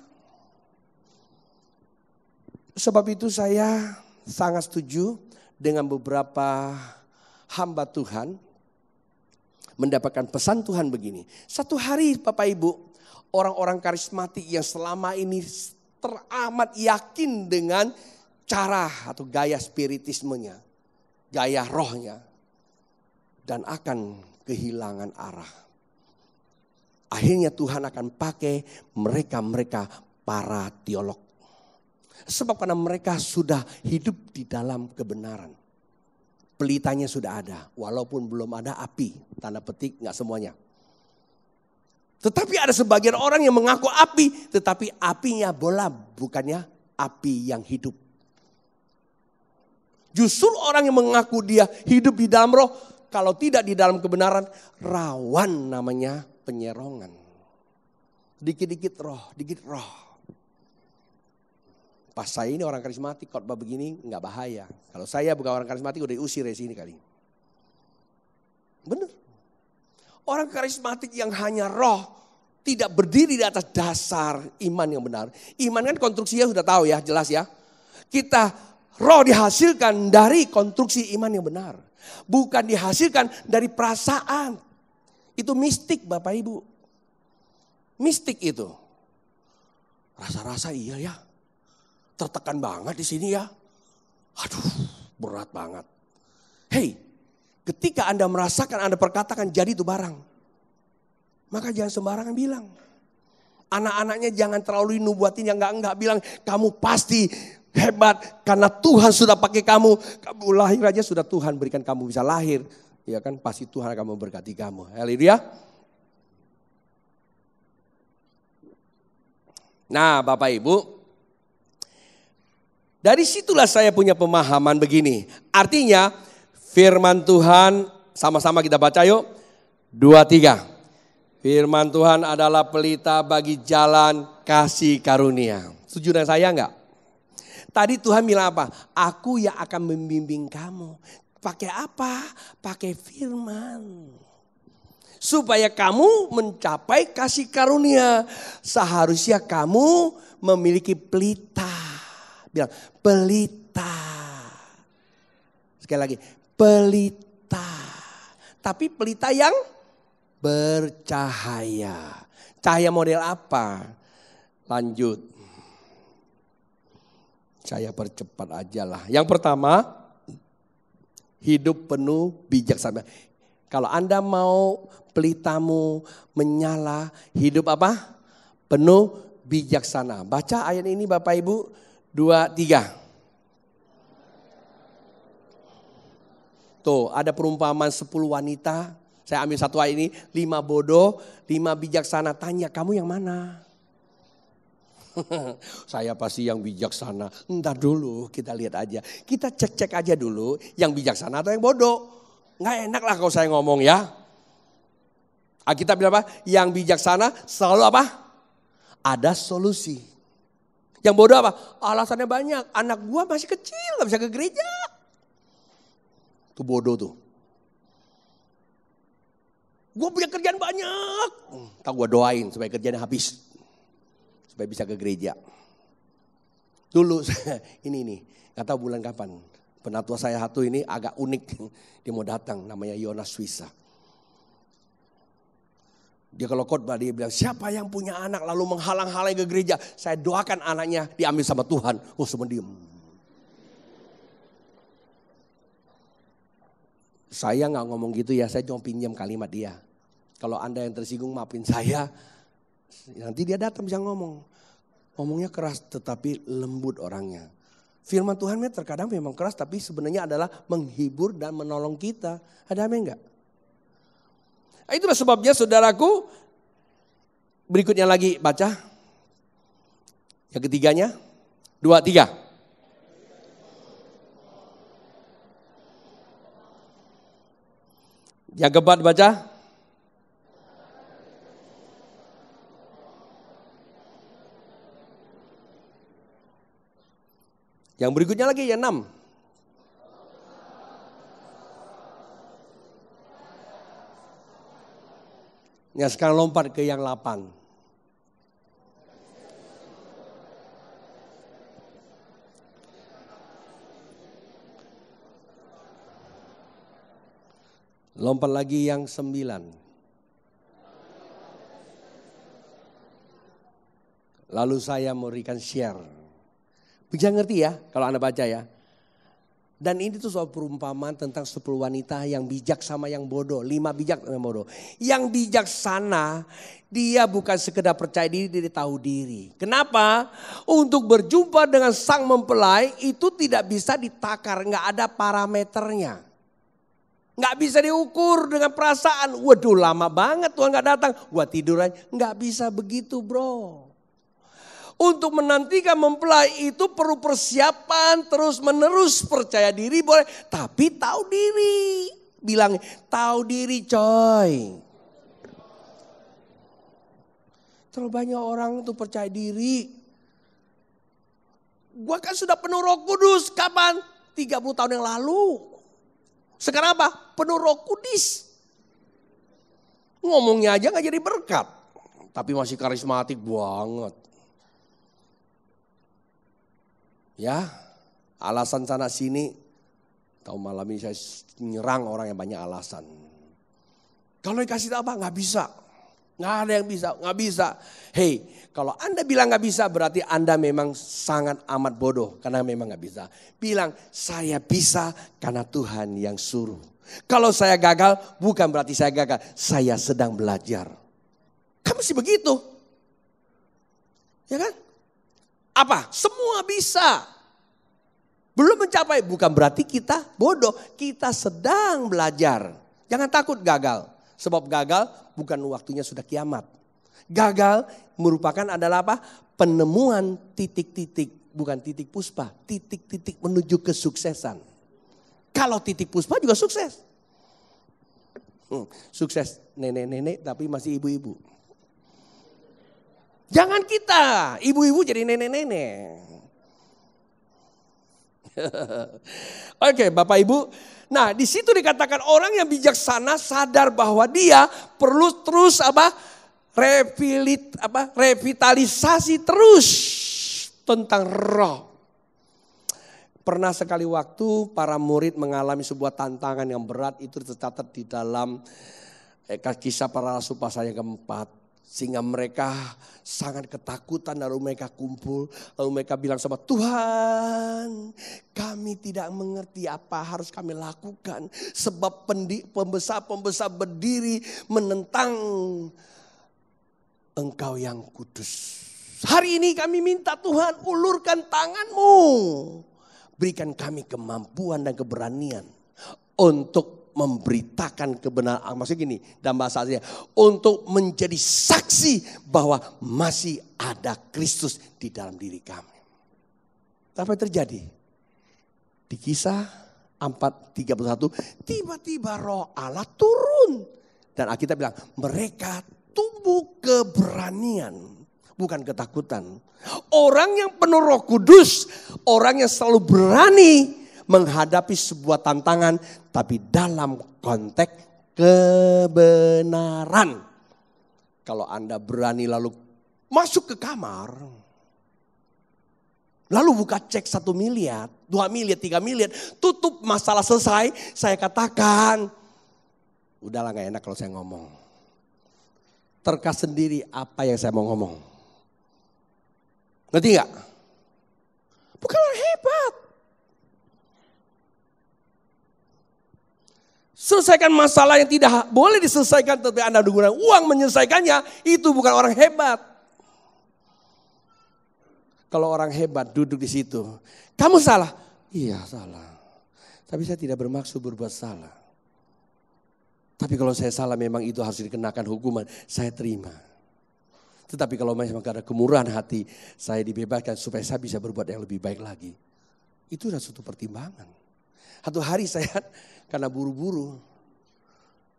[SPEAKER 1] Sebab itu saya sangat setuju dengan beberapa hamba Tuhan mendapatkan pesan Tuhan begini. Satu hari Bapak Ibu, orang-orang karismatik yang selama ini teramat yakin dengan cara atau gaya spiritismenya, gaya rohnya dan akan kehilangan arah. Akhirnya Tuhan akan pakai mereka-mereka para teolog. Sebab karena mereka sudah hidup di dalam kebenaran. Pelitanya sudah ada, walaupun belum ada api. Tanda petik nggak semuanya. Tetapi ada sebagian orang yang mengaku api, tetapi apinya bola, bukannya api yang hidup. Justru orang yang mengaku dia hidup di dalam roh, kalau tidak di dalam kebenaran, rawan namanya penyerongan. Dikit-dikit roh, dikit roh pas saya ini orang karismatik khotbah begini nggak bahaya. Kalau saya bukan orang karismatik udah diusir dari ya sini kali. Bener. Orang karismatik yang hanya roh tidak berdiri di atas dasar iman yang benar. Iman kan konstruksinya sudah tahu ya, jelas ya. Kita roh dihasilkan dari konstruksi iman yang benar. Bukan dihasilkan dari perasaan. Itu mistik Bapak Ibu. Mistik itu. Rasa-rasa iya ya tertekan banget di sini ya. Aduh, berat banget. Hei, ketika Anda merasakan Anda perkatakan jadi itu barang. Maka jangan sembarangan bilang. Anak-anaknya jangan terlalu nubuatin yang enggak-enggak bilang kamu pasti hebat karena Tuhan sudah pakai kamu. Kamu lahir aja sudah Tuhan berikan kamu bisa lahir. Ya kan pasti Tuhan akan memberkati kamu. Haleluya. Nah, Bapak Ibu, dari situlah saya punya pemahaman begini. Artinya firman Tuhan sama-sama kita baca yuk. Dua, tiga. Firman Tuhan adalah pelita bagi jalan kasih karunia. Setuju dengan saya enggak? Tadi Tuhan bilang apa? Aku yang akan membimbing kamu. Pakai apa? Pakai firman. Supaya kamu mencapai kasih karunia. Seharusnya kamu memiliki pelita Bilang, pelita. Sekali lagi, pelita. Tapi pelita yang bercahaya. Cahaya model apa? Lanjut. Saya percepat aja lah. Yang pertama, hidup penuh bijaksana. Kalau Anda mau pelitamu menyala, hidup apa? Penuh bijaksana. Baca ayat ini Bapak Ibu dua, tiga. Tuh, ada perumpamaan sepuluh wanita. Saya ambil satu ayat ini, lima bodoh, lima bijaksana. Tanya, kamu yang mana? Saya pasti yang bijaksana. Entar dulu, kita lihat aja. Kita cek-cek aja dulu yang bijaksana atau yang bodoh. Nggak enak lah kalau saya ngomong ya. kita bilang apa? Yang bijaksana selalu apa? Ada solusi. Yang bodoh apa? Alasannya banyak. Anak gua masih kecil, gak bisa ke gereja. Itu bodoh tuh. Gue punya kerjaan banyak. Tahu gue doain supaya kerjaan habis. Supaya bisa ke gereja. Dulu ini nih, gak tahu bulan kapan. Penatua saya satu ini agak unik. Dia mau datang namanya Yona Swisa. Dia kalau khotbah dia bilang, siapa yang punya anak lalu menghalang-halangi ke gereja? Saya doakan anaknya diambil sama Tuhan. Oh semua diem. Saya nggak ngomong gitu ya, saya cuma pinjam kalimat dia. Kalau anda yang tersinggung maafin saya, nanti dia datang bisa ngomong. Ngomongnya keras tetapi lembut orangnya. Firman Tuhan terkadang memang keras tapi sebenarnya adalah menghibur dan menolong kita. Ada amin enggak? Itulah sebabnya saudaraku, berikutnya lagi baca. Yang ketiganya, dua, tiga. Yang keempat baca. Yang berikutnya lagi, yang enam. Ya sekarang lompat ke yang lapang. Lompat lagi yang sembilan. Lalu saya memberikan share. Bisa ngerti ya kalau Anda baca ya. Dan ini tuh soal perumpamaan tentang sepuluh wanita yang bijak sama yang bodoh. Lima bijak sama yang bodoh. Yang bijaksana dia bukan sekedar percaya diri, dia tahu diri. Kenapa? Untuk berjumpa dengan sang mempelai itu tidak bisa ditakar. nggak ada parameternya. nggak bisa diukur dengan perasaan. Waduh lama banget Tuhan nggak datang. Gua tiduran. nggak bisa begitu bro. Untuk menantikan mempelai itu perlu persiapan terus menerus percaya diri boleh. Tapi tahu diri. Bilang tahu diri coy. Terlalu banyak orang tuh percaya diri. Gua kan sudah penuh roh kudus. Kapan? 30 tahun yang lalu. Sekarang apa? Penuh roh kudus. Ngomongnya aja gak jadi berkat. Tapi masih karismatik banget. Ya, alasan sana sini. Tahu malam ini saya nyerang orang yang banyak alasan. Kalau dikasih apa? Nggak bisa. Nggak ada yang bisa, nggak bisa. Hei, kalau Anda bilang nggak bisa berarti Anda memang sangat amat bodoh. Karena memang nggak bisa. Bilang, saya bisa karena Tuhan yang suruh. Kalau saya gagal, bukan berarti saya gagal. Saya sedang belajar. Kamu sih begitu. Ya kan? Apa? Semua bisa. Belum mencapai bukan berarti kita bodoh, kita sedang belajar. Jangan takut gagal, sebab gagal bukan waktunya sudah kiamat. Gagal merupakan adalah apa? Penemuan titik-titik, bukan titik puspa, titik-titik menuju kesuksesan. Kalau titik puspa juga sukses. Hmm, sukses nenek-nenek tapi masih ibu-ibu. Jangan kita, ibu-ibu jadi nenek-nenek. Oke, okay, Bapak Ibu. Nah, di situ dikatakan orang yang bijaksana sadar bahwa dia perlu terus apa? Revilit, apa? revitalisasi terus tentang roh. Pernah sekali waktu para murid mengalami sebuah tantangan yang berat itu tercatat di dalam eh, kisah para rasul pasal yang keempat. Sehingga mereka sangat ketakutan lalu mereka kumpul. Lalu mereka bilang sama Tuhan kami tidak mengerti apa harus kami lakukan. Sebab pembesar-pembesar berdiri menentang engkau yang kudus. Hari ini kami minta Tuhan ulurkan tanganmu. Berikan kami kemampuan dan keberanian untuk memberitakan kebenaran. Ah, maksudnya gini, dan bahasa saya untuk menjadi saksi bahwa masih ada Kristus di dalam diri kami. Tapi terjadi? Di kisah 4.31, tiba-tiba roh Allah turun. Dan Alkitab bilang, mereka tumbuh keberanian bukan ketakutan. Orang yang penuh Roh Kudus, orang yang selalu berani menghadapi sebuah tantangan, tapi dalam konteks kebenaran. Kalau Anda berani lalu masuk ke kamar, lalu buka cek satu miliar, dua miliar, tiga miliar, tutup masalah selesai, saya katakan, udahlah gak enak kalau saya ngomong. Terkas sendiri apa yang saya mau ngomong. Ngerti nggak? Bukan hebat. Selesaikan masalah yang tidak boleh diselesaikan tapi Anda menggunakan uang menyelesaikannya, itu bukan orang hebat. Kalau orang hebat duduk di situ, kamu salah. Iya, salah. Tapi saya tidak bermaksud berbuat salah. Tapi kalau saya salah memang itu harus dikenakan hukuman, saya terima. Tetapi kalau memang karena kemurahan hati, saya dibebaskan supaya saya bisa berbuat yang lebih baik lagi. Itu adalah suatu pertimbangan. Satu hari saya karena buru-buru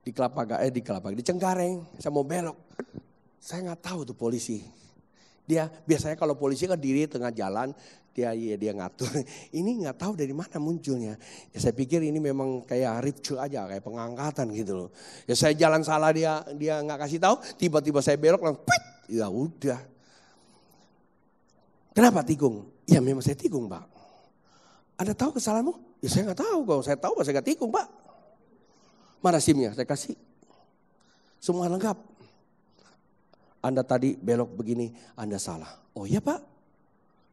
[SPEAKER 1] di kelapa eh di kelapa di Cengkareng saya mau belok saya nggak tahu tuh polisi dia biasanya kalau polisi kan diri tengah jalan dia ya dia ngatur ini nggak tahu dari mana munculnya ya saya pikir ini memang kayak ripcul aja kayak pengangkatan gitu loh ya saya jalan salah dia dia nggak kasih tahu tiba-tiba saya belok langsung ya udah kenapa tikung ya memang saya tikung pak ada tahu kesalahanmu Ya saya nggak tahu kok saya tahu saya nggak tikung pak. Mana simnya? Saya kasih. Semua lengkap. Anda tadi belok begini, Anda salah. Oh iya pak.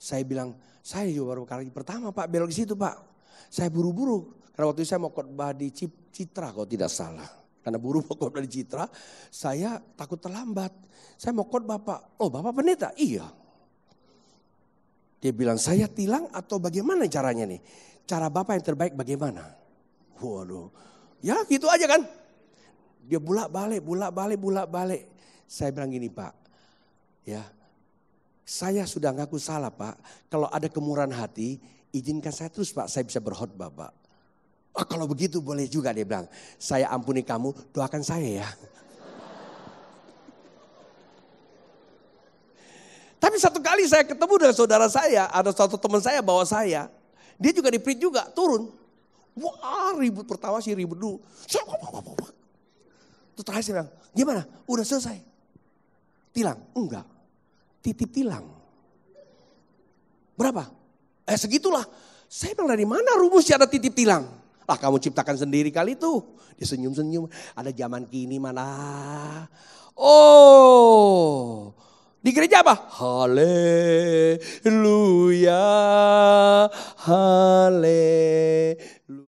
[SPEAKER 1] Saya bilang, saya juga baru kali pertama pak belok di situ pak. Saya buru-buru. Karena waktu itu saya mau khotbah di Citra kalau tidak salah. Karena buru mau khotbah di Citra, saya takut terlambat. Saya mau khotbah pak. Oh bapak pendeta? Iya. Dia bilang, saya tilang atau bagaimana caranya nih? cara Bapak yang terbaik bagaimana? Waduh, ya gitu aja kan. Dia bulak balik, bulak balik, bulak balik. Saya bilang gini Pak, ya saya sudah ngaku salah Pak. Kalau ada kemurahan hati, izinkan saya terus Pak, saya bisa berkhotbah Pak. Oh, kalau begitu boleh juga dia bilang, saya ampuni kamu, doakan saya ya. Tapi satu kali saya ketemu dengan saudara saya, ada satu teman saya bawa saya. Dia juga di print juga, turun. Wah ribut pertama sih ribut dulu. Terus terakhir saya bilang, gimana? Udah selesai. Tilang? Enggak. Titip tilang. Berapa? Eh segitulah. Saya bilang dari mana rumusnya ada titip tilang? Lah kamu ciptakan sendiri kali itu. Dia senyum-senyum. Ada zaman kini mana. Oh di gereja apa? Haleluya, haleluya.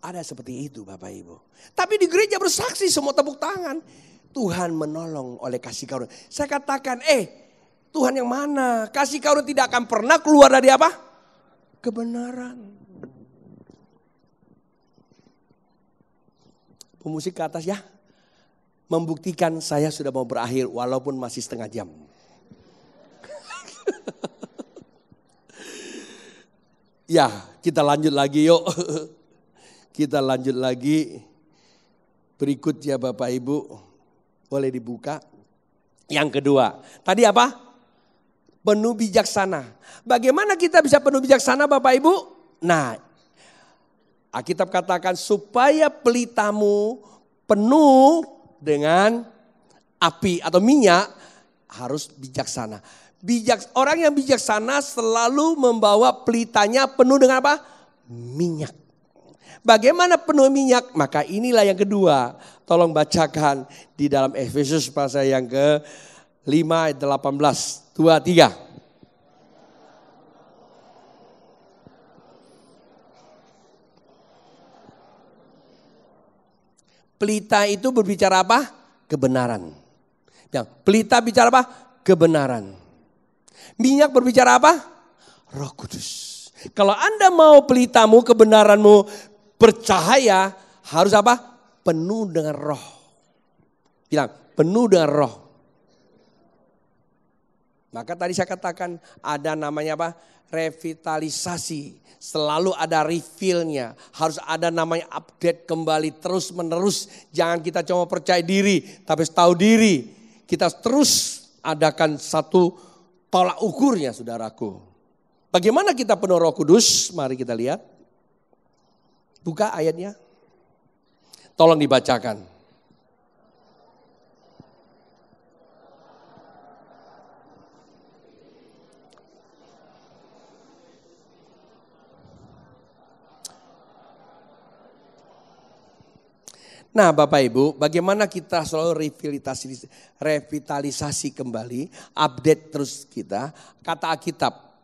[SPEAKER 1] Ada seperti itu Bapak Ibu. Tapi di gereja bersaksi semua tepuk tangan. Tuhan menolong oleh kasih karunia. Saya katakan, eh Tuhan yang mana? Kasih karunia tidak akan pernah keluar dari apa? Kebenaran. Pemusik ke atas ya membuktikan saya sudah mau berakhir walaupun masih setengah jam. ya, kita lanjut lagi yuk. kita lanjut lagi. Berikut ya Bapak Ibu. Boleh dibuka. Yang kedua. Tadi apa? Penuh bijaksana. Bagaimana kita bisa penuh bijaksana Bapak Ibu? Nah, Alkitab katakan supaya pelitamu penuh dengan api atau minyak harus bijaksana. Bijak orang yang bijaksana selalu membawa pelitanya penuh dengan apa? Minyak. Bagaimana penuh minyak? Maka inilah yang kedua. Tolong bacakan di dalam Efesus pasal yang ke 5 18 2 3. Pelita itu berbicara apa? Kebenaran. Yang pelita bicara apa? Kebenaran. Minyak berbicara apa? Roh Kudus. Kalau Anda mau pelitamu, kebenaranmu bercahaya, harus apa? Penuh dengan roh. Bilang, penuh dengan roh. Maka tadi saya katakan ada namanya apa? Revitalisasi. Selalu ada refillnya. Harus ada namanya update kembali terus menerus. Jangan kita cuma percaya diri. Tapi tahu diri. Kita terus adakan satu tolak ukurnya saudaraku. Bagaimana kita penuh roh kudus? Mari kita lihat. Buka ayatnya. Tolong dibacakan. Nah Bapak Ibu, bagaimana kita selalu revitalisasi, revitalisasi kembali, update terus kita. Kata Alkitab,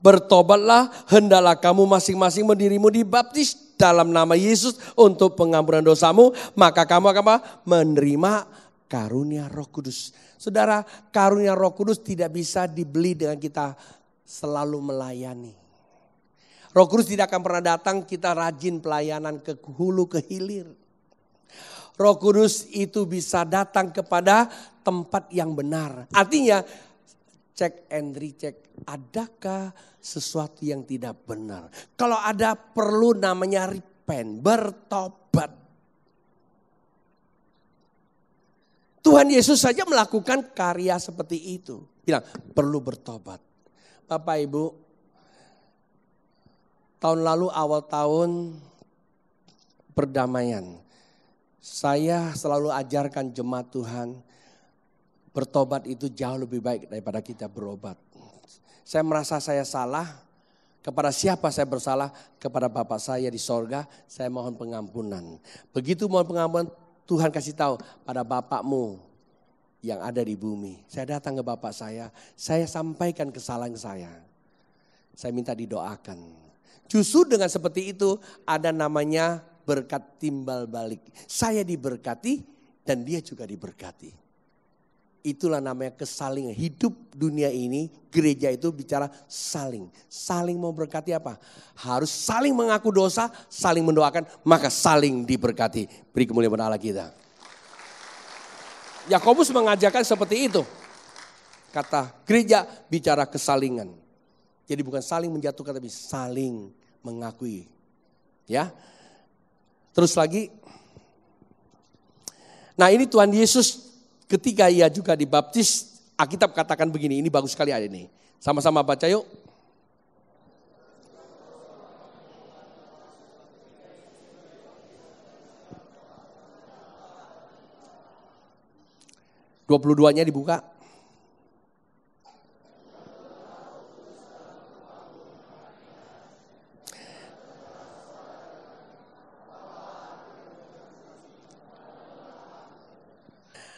[SPEAKER 1] bertobatlah hendaklah kamu masing-masing mendirimu dibaptis dalam nama Yesus untuk pengampunan dosamu. Maka kamu akan menerima karunia roh kudus. Saudara, karunia roh kudus tidak bisa dibeli dengan kita selalu melayani. Roh kudus tidak akan pernah datang kita rajin pelayanan ke hulu ke hilir. Roh Kudus itu bisa datang kepada tempat yang benar. Artinya cek and recheck adakah sesuatu yang tidak benar. Kalau ada perlu namanya repent, bertobat. Tuhan Yesus saja melakukan karya seperti itu. Bilang perlu bertobat. Bapak Ibu, tahun lalu awal tahun perdamaian. Saya selalu ajarkan jemaat Tuhan, bertobat itu jauh lebih baik daripada kita berobat. Saya merasa saya salah, kepada siapa saya bersalah? Kepada Bapak saya di sorga, saya mohon pengampunan. Begitu mohon pengampunan, Tuhan kasih tahu pada Bapakmu yang ada di bumi. Saya datang ke Bapak saya, saya sampaikan kesalahan saya. Saya minta didoakan. Justru dengan seperti itu ada namanya berkat timbal balik. Saya diberkati dan dia juga diberkati. Itulah namanya kesalingan hidup dunia ini. Gereja itu bicara saling. Saling mau berkati apa? Harus saling mengaku dosa, saling mendoakan, maka saling diberkati. Beri kemuliaan Allah kita. Yakobus mengajarkan seperti itu. Kata gereja bicara kesalingan. Jadi bukan saling menjatuhkan tapi saling mengakui. Ya. Terus lagi. Nah ini Tuhan Yesus ketika ia juga dibaptis, Alkitab katakan begini, ini bagus sekali ada ini. Sama-sama baca yuk. Dua puluh duanya dibuka.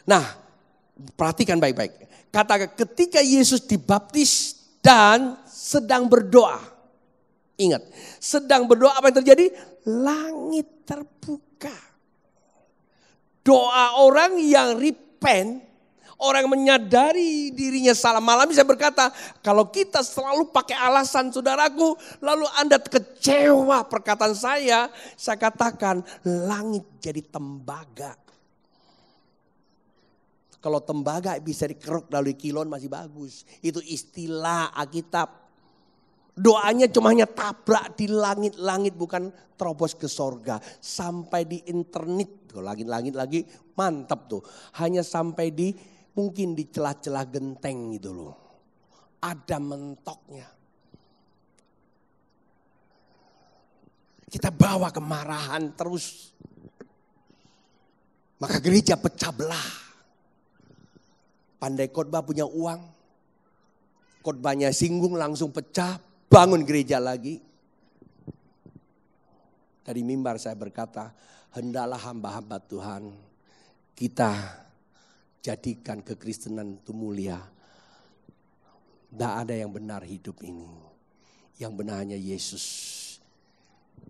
[SPEAKER 1] Nah, perhatikan baik-baik. Kata ketika Yesus dibaptis dan sedang berdoa. Ingat, sedang berdoa apa yang terjadi? Langit terbuka. Doa orang yang repent, orang yang menyadari dirinya salah. Malam saya berkata, kalau kita selalu pakai alasan saudaraku, lalu Anda kecewa perkataan saya, saya katakan langit jadi tembaga kalau tembaga bisa dikeruk lalu kilon masih bagus. Itu istilah Alkitab. Doanya cuma hanya tabrak di langit-langit bukan terobos ke sorga. Sampai di internet. kalau langit-langit lagi mantap tuh. Hanya sampai di mungkin di celah-celah genteng gitu loh. Ada mentoknya. Kita bawa kemarahan terus. Maka gereja pecah belah. Pandai khotbah punya uang. Khotbahnya singgung langsung pecah, bangun gereja lagi. Dari mimbar saya berkata, hendalah hamba-hamba Tuhan kita jadikan kekristenan itu mulia. Tidak ada yang benar hidup ini. Yang benar hanya Yesus.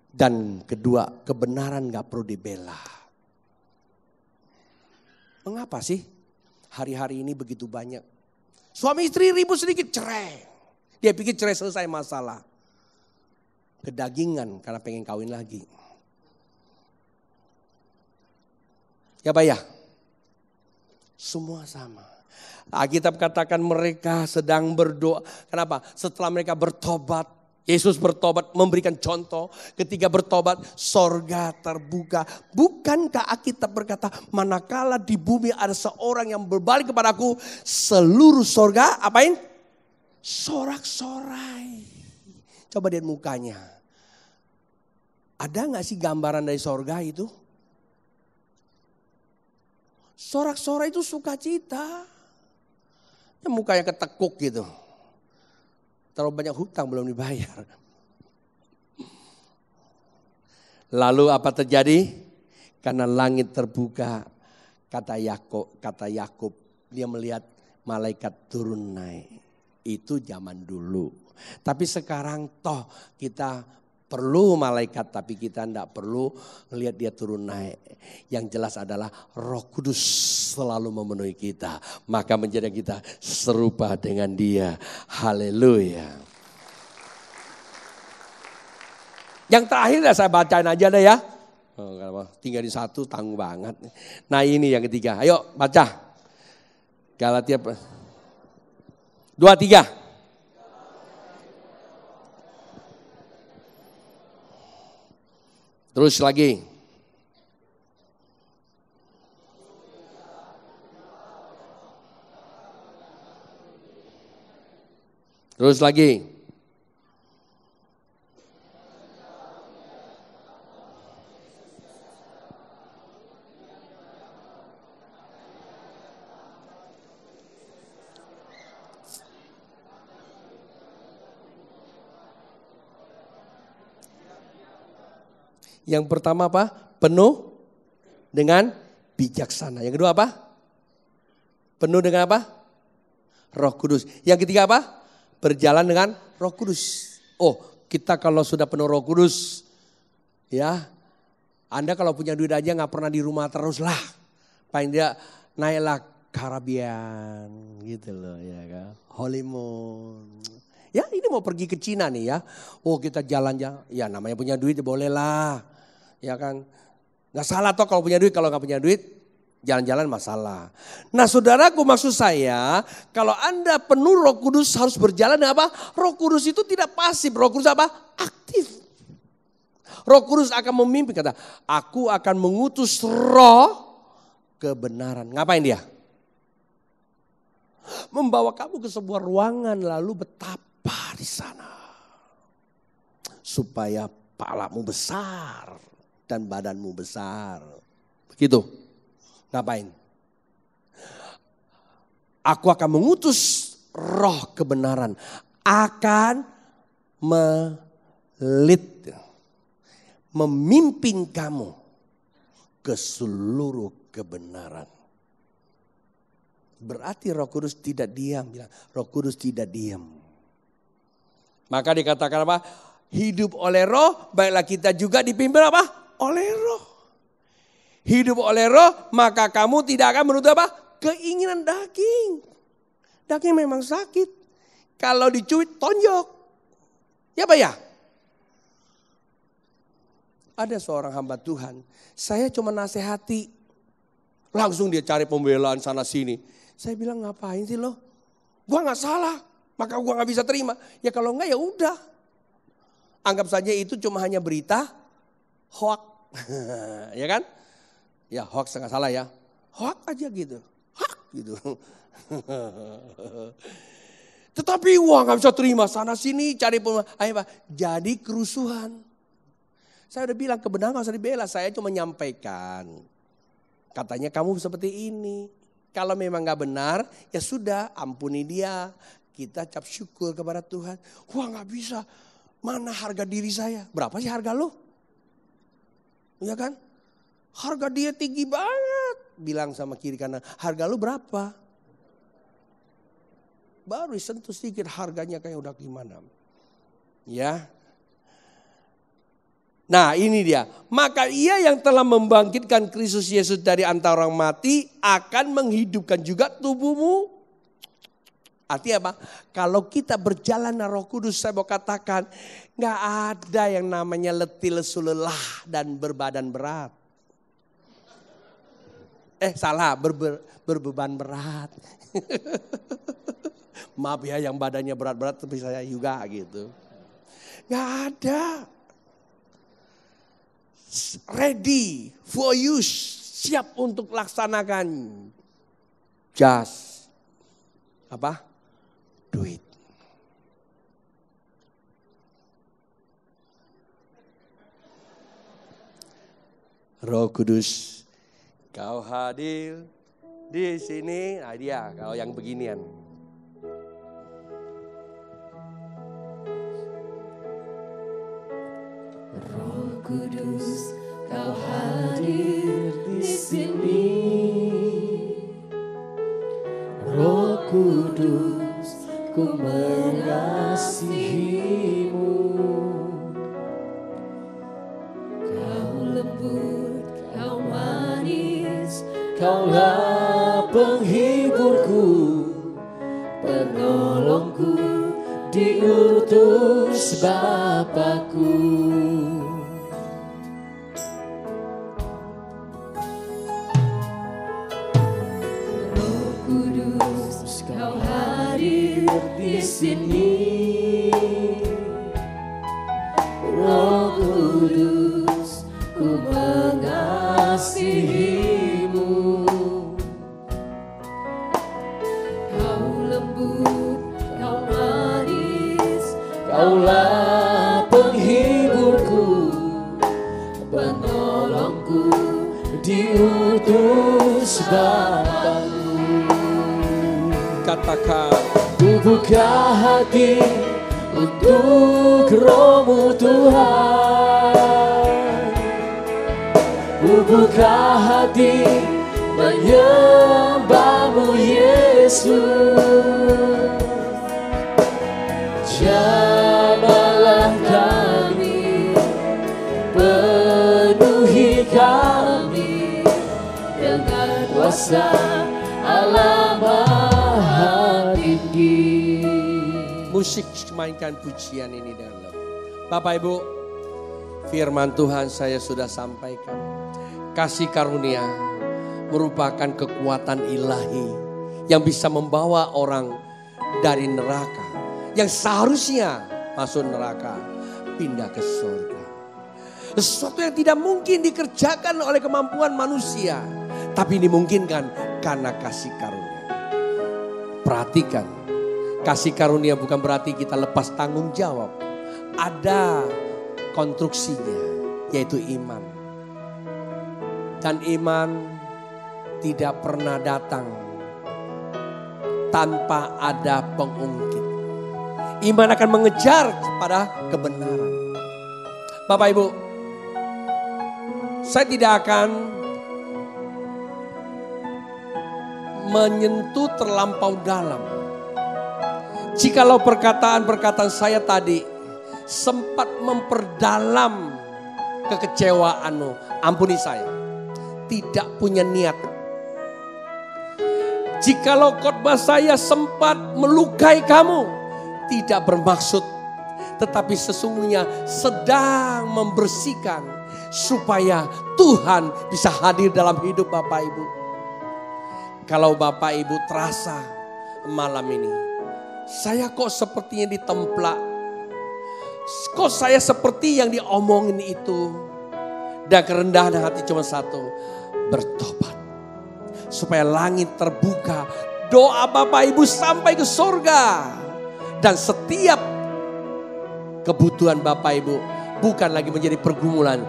[SPEAKER 1] Dan kedua, kebenaran gak perlu dibela. Mengapa sih Hari-hari ini begitu banyak. Suami istri ribut sedikit, cerai. Dia pikir cerai selesai masalah. Kedagingan karena pengen kawin lagi. Ya Pak ya? Semua sama. Alkitab katakan mereka sedang berdoa. Kenapa? Setelah mereka bertobat, Yesus bertobat memberikan contoh ketika bertobat sorga terbuka. Bukankah Alkitab berkata manakala di bumi ada seorang yang berbalik kepadaku seluruh sorga apain? Sorak-sorai. Coba lihat mukanya. Ada nggak sih gambaran dari sorga itu? Sorak-sorai itu sukacita. Ya, mukanya ketekuk gitu terlalu banyak hutang belum dibayar. Lalu apa terjadi? Karena langit terbuka, kata Yakob, kata Yakub, dia melihat malaikat turun naik. Itu zaman dulu. Tapi sekarang toh kita perlu malaikat tapi kita tidak perlu melihat dia turun naik. Yang jelas adalah Roh Kudus selalu memenuhi kita, maka menjadi kita serupa dengan dia. Haleluya. Yang terakhir ya saya bacain aja deh ya. Oh, tinggal di satu tanggung banget. Nah ini yang ketiga. Ayo baca. Galatia dua tiga. Terus lagi. Terus lagi. Yang pertama apa? Penuh dengan bijaksana. Yang kedua apa? Penuh dengan apa? Roh Kudus. Yang ketiga apa? Berjalan dengan Roh Kudus. Oh, kita kalau sudah penuh Roh Kudus, ya, Anda kalau punya duit aja nggak pernah di rumah terus lah. Paling tidak naiklah Karabian gitu loh ya kan. Holy Moon. Ya ini mau pergi ke Cina nih ya. Oh kita jalan ya. Ya namanya punya duit boleh lah ya kan? Nggak salah toh kalau punya duit, kalau nggak punya duit jalan-jalan masalah. Nah saudaraku maksud saya kalau anda penuh roh kudus harus berjalan dengan apa? Roh kudus itu tidak pasif, roh kudus apa? Aktif. Roh kudus akan memimpin kata, aku akan mengutus roh kebenaran. Ngapain dia? Membawa kamu ke sebuah ruangan lalu betapa di sana. Supaya palamu besar dan badanmu besar. Begitu. Ngapain? Aku akan mengutus roh kebenaran. Akan melit. Memimpin kamu ke seluruh kebenaran. Berarti roh kudus tidak diam. Roh kudus tidak diam. Maka dikatakan apa? Hidup oleh roh, baiklah kita juga dipimpin apa? oleh roh. Hidup oleh roh, maka kamu tidak akan menurut apa? Keinginan daging. Daging memang sakit. Kalau dicuit, tonjok. Ya Pak ya? Ada seorang hamba Tuhan, saya cuma nasihati. Langsung dia cari pembelaan sana sini. Saya bilang ngapain sih lo? Gua nggak salah, maka gua nggak bisa terima. Ya kalau nggak ya udah. Anggap saja itu cuma hanya berita hoax ya kan? Ya hoax nggak salah ya. Hoax aja gitu. Hoax gitu. Tetapi wah nggak bisa terima sana sini cari pun pak jadi kerusuhan. Saya udah bilang kebenaran harus dibela. Saya cuma menyampaikan. Katanya kamu seperti ini. Kalau memang nggak benar, ya sudah ampuni dia. Kita cap syukur kepada Tuhan. Wah nggak bisa. Mana harga diri saya? Berapa sih harga lo? Ya kan? Harga dia tinggi banget. Bilang sama kiri kanan, harga lu berapa? Baru sentuh sedikit harganya kayak udah gimana. Ya. Nah ini dia. Maka ia yang telah membangkitkan Kristus Yesus dari antara orang mati akan menghidupkan juga tubuhmu Artinya apa? Kalau kita berjalan dengan roh kudus saya mau katakan. nggak ada yang namanya letih lesu lelah dan berbadan berat. Eh salah berber, berbeban berat. Maaf ya yang badannya berat-berat tapi saya juga gitu. Gak ada. Ready for use. Siap untuk laksanakan. Just. Apa? duit. Roh Kudus, kau hadir di sini. Nah dia, kalau yang beginian.
[SPEAKER 2] Roh Kudus, kau hadir di sini. Roh Kudus ku mengasihimu Kau lembut, kau manis Kaulah penghiburku Penolongku diutus Bapakku kudus Bapakmu Katakan Ku buka hati untuk rohmu Tuhan Ku buka hati menyembahmu Yesus Jangan kuasa Allah Maha
[SPEAKER 1] Tinggi. Musik mainkan pujian ini dengan lo. Bapak Ibu, firman Tuhan saya sudah sampaikan. Kasih karunia merupakan kekuatan ilahi yang bisa membawa orang dari neraka yang seharusnya masuk neraka pindah ke surga. Sesuatu yang tidak mungkin dikerjakan oleh kemampuan manusia tapi dimungkinkan karena kasih karunia. Perhatikan, kasih karunia bukan berarti kita lepas tanggung jawab. Ada konstruksinya, yaitu iman. Dan iman tidak pernah datang tanpa ada pengungkit. Iman akan mengejar kepada kebenaran. Bapak Ibu, saya tidak akan menyentuh terlampau dalam. Jikalau perkataan-perkataan saya tadi sempat memperdalam kekecewaanmu, ampuni saya. Tidak punya niat. Jikalau khotbah saya sempat melukai kamu, tidak bermaksud tetapi sesungguhnya sedang membersihkan supaya Tuhan bisa hadir dalam hidup Bapak Ibu. Kalau Bapak Ibu terasa malam ini, saya kok sepertinya ditemplak. Kok saya seperti yang diomongin itu. Dan kerendahan hati cuma satu, bertobat. Supaya langit terbuka, doa Bapak Ibu sampai ke surga. Dan setiap kebutuhan Bapak Ibu bukan lagi menjadi pergumulan,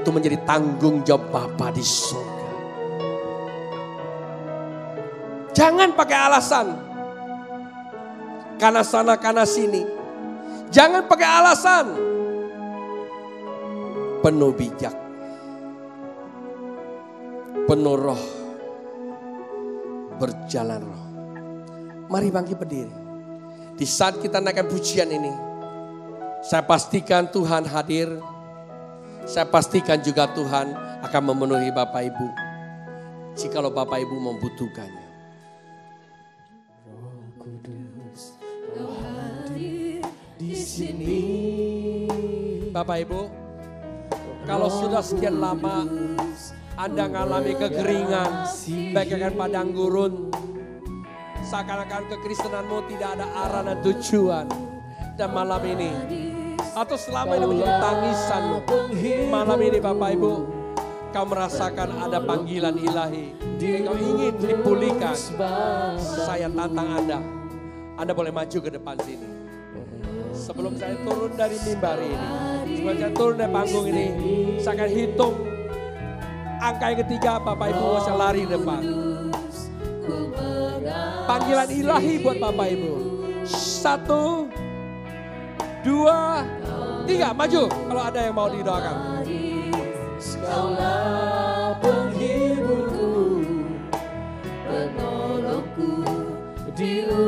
[SPEAKER 1] itu menjadi tanggung jawab Bapak di surga. Jangan pakai alasan. Karena sana, karena sini. Jangan pakai alasan. Penuh bijak. Penuh roh. Berjalan roh. Mari bangkit berdiri. Di saat kita naikkan pujian ini. Saya pastikan Tuhan hadir. Saya pastikan juga Tuhan akan memenuhi Bapak Ibu. Jikalau Bapak Ibu membutuhkan.
[SPEAKER 2] Kudus kau hadir di sini. Bapak Ibu, kalau sudah sekian lama Anda mengalami kekeringan, bagaikan padang
[SPEAKER 1] gurun, seakan-akan kekristenanmu tidak ada arah dan tujuan. Dan malam ini, atau selama ini menjadi tangisan, malam ini Bapak Ibu, kau merasakan ada panggilan ilahi. Kau ingin dipulihkan, saya tantang Anda anda boleh maju ke depan sini. Sebelum saya turun dari mimbar ini, sebelum saya turun dari panggung ini, saya akan hitung angka yang ketiga Bapak Ibu saya lari ke depan.
[SPEAKER 2] Panggilan ilahi buat Bapak
[SPEAKER 1] Ibu. Satu, dua, tiga, maju kalau ada yang mau didoakan.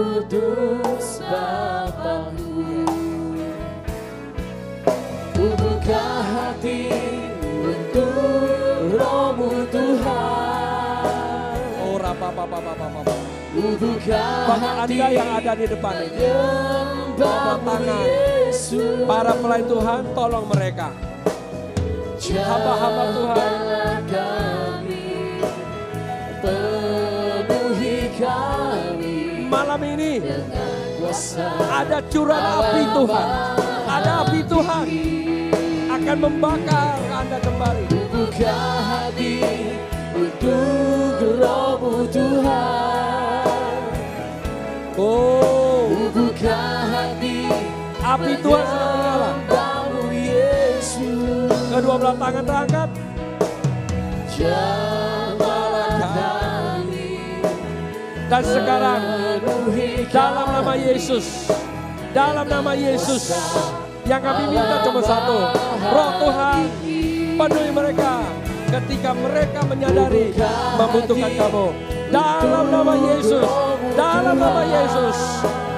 [SPEAKER 2] kudus Bapamu buka hati untuk rohmu Tuhan Oh rapa papa papa papa Kubuka hati Anda yang
[SPEAKER 1] ada di depan ini
[SPEAKER 2] Bawa tangan
[SPEAKER 1] Para pelayan Tuhan tolong mereka Hamba-hamba Tuhan
[SPEAKER 2] malam ini ada curan api Tuhan. Ada api Tuhan akan membakar Anda kembali. Buka hati untuk rohmu Tuhan. Oh, buka hati. Api Tuhan sedang menyala. Kedua belah tangan terangkat. Jauh. Dan sekarang dalam nama Yesus, dalam nama Yesus yang kami minta cuma satu, Roh Tuhan penuhi mereka ketika mereka menyadari membutuhkan kamu. Dalam nama Yesus, dalam nama Yesus,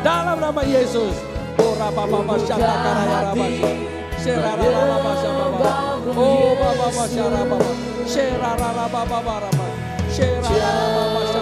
[SPEAKER 2] dalam nama Yesus. Oh Rapa Papa Syata Karaya Oh Papa Syata Rapa Serara Papa Rapa Serara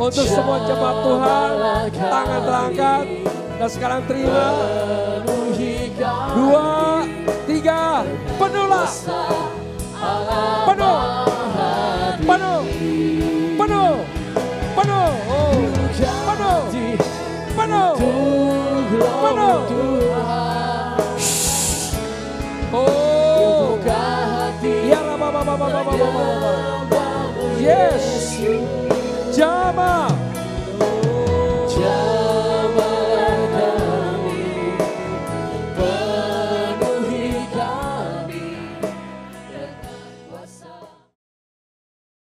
[SPEAKER 2] Untuk semua jemaat Tuhan, tangan terangkat. Dan sekarang terima. Dua, tiga, penuhlah. Penuh. Penuh. Penuh. Penuh. penuh oh. Penuh. Penuh. Penuh. Oh. Ya yes. te ama.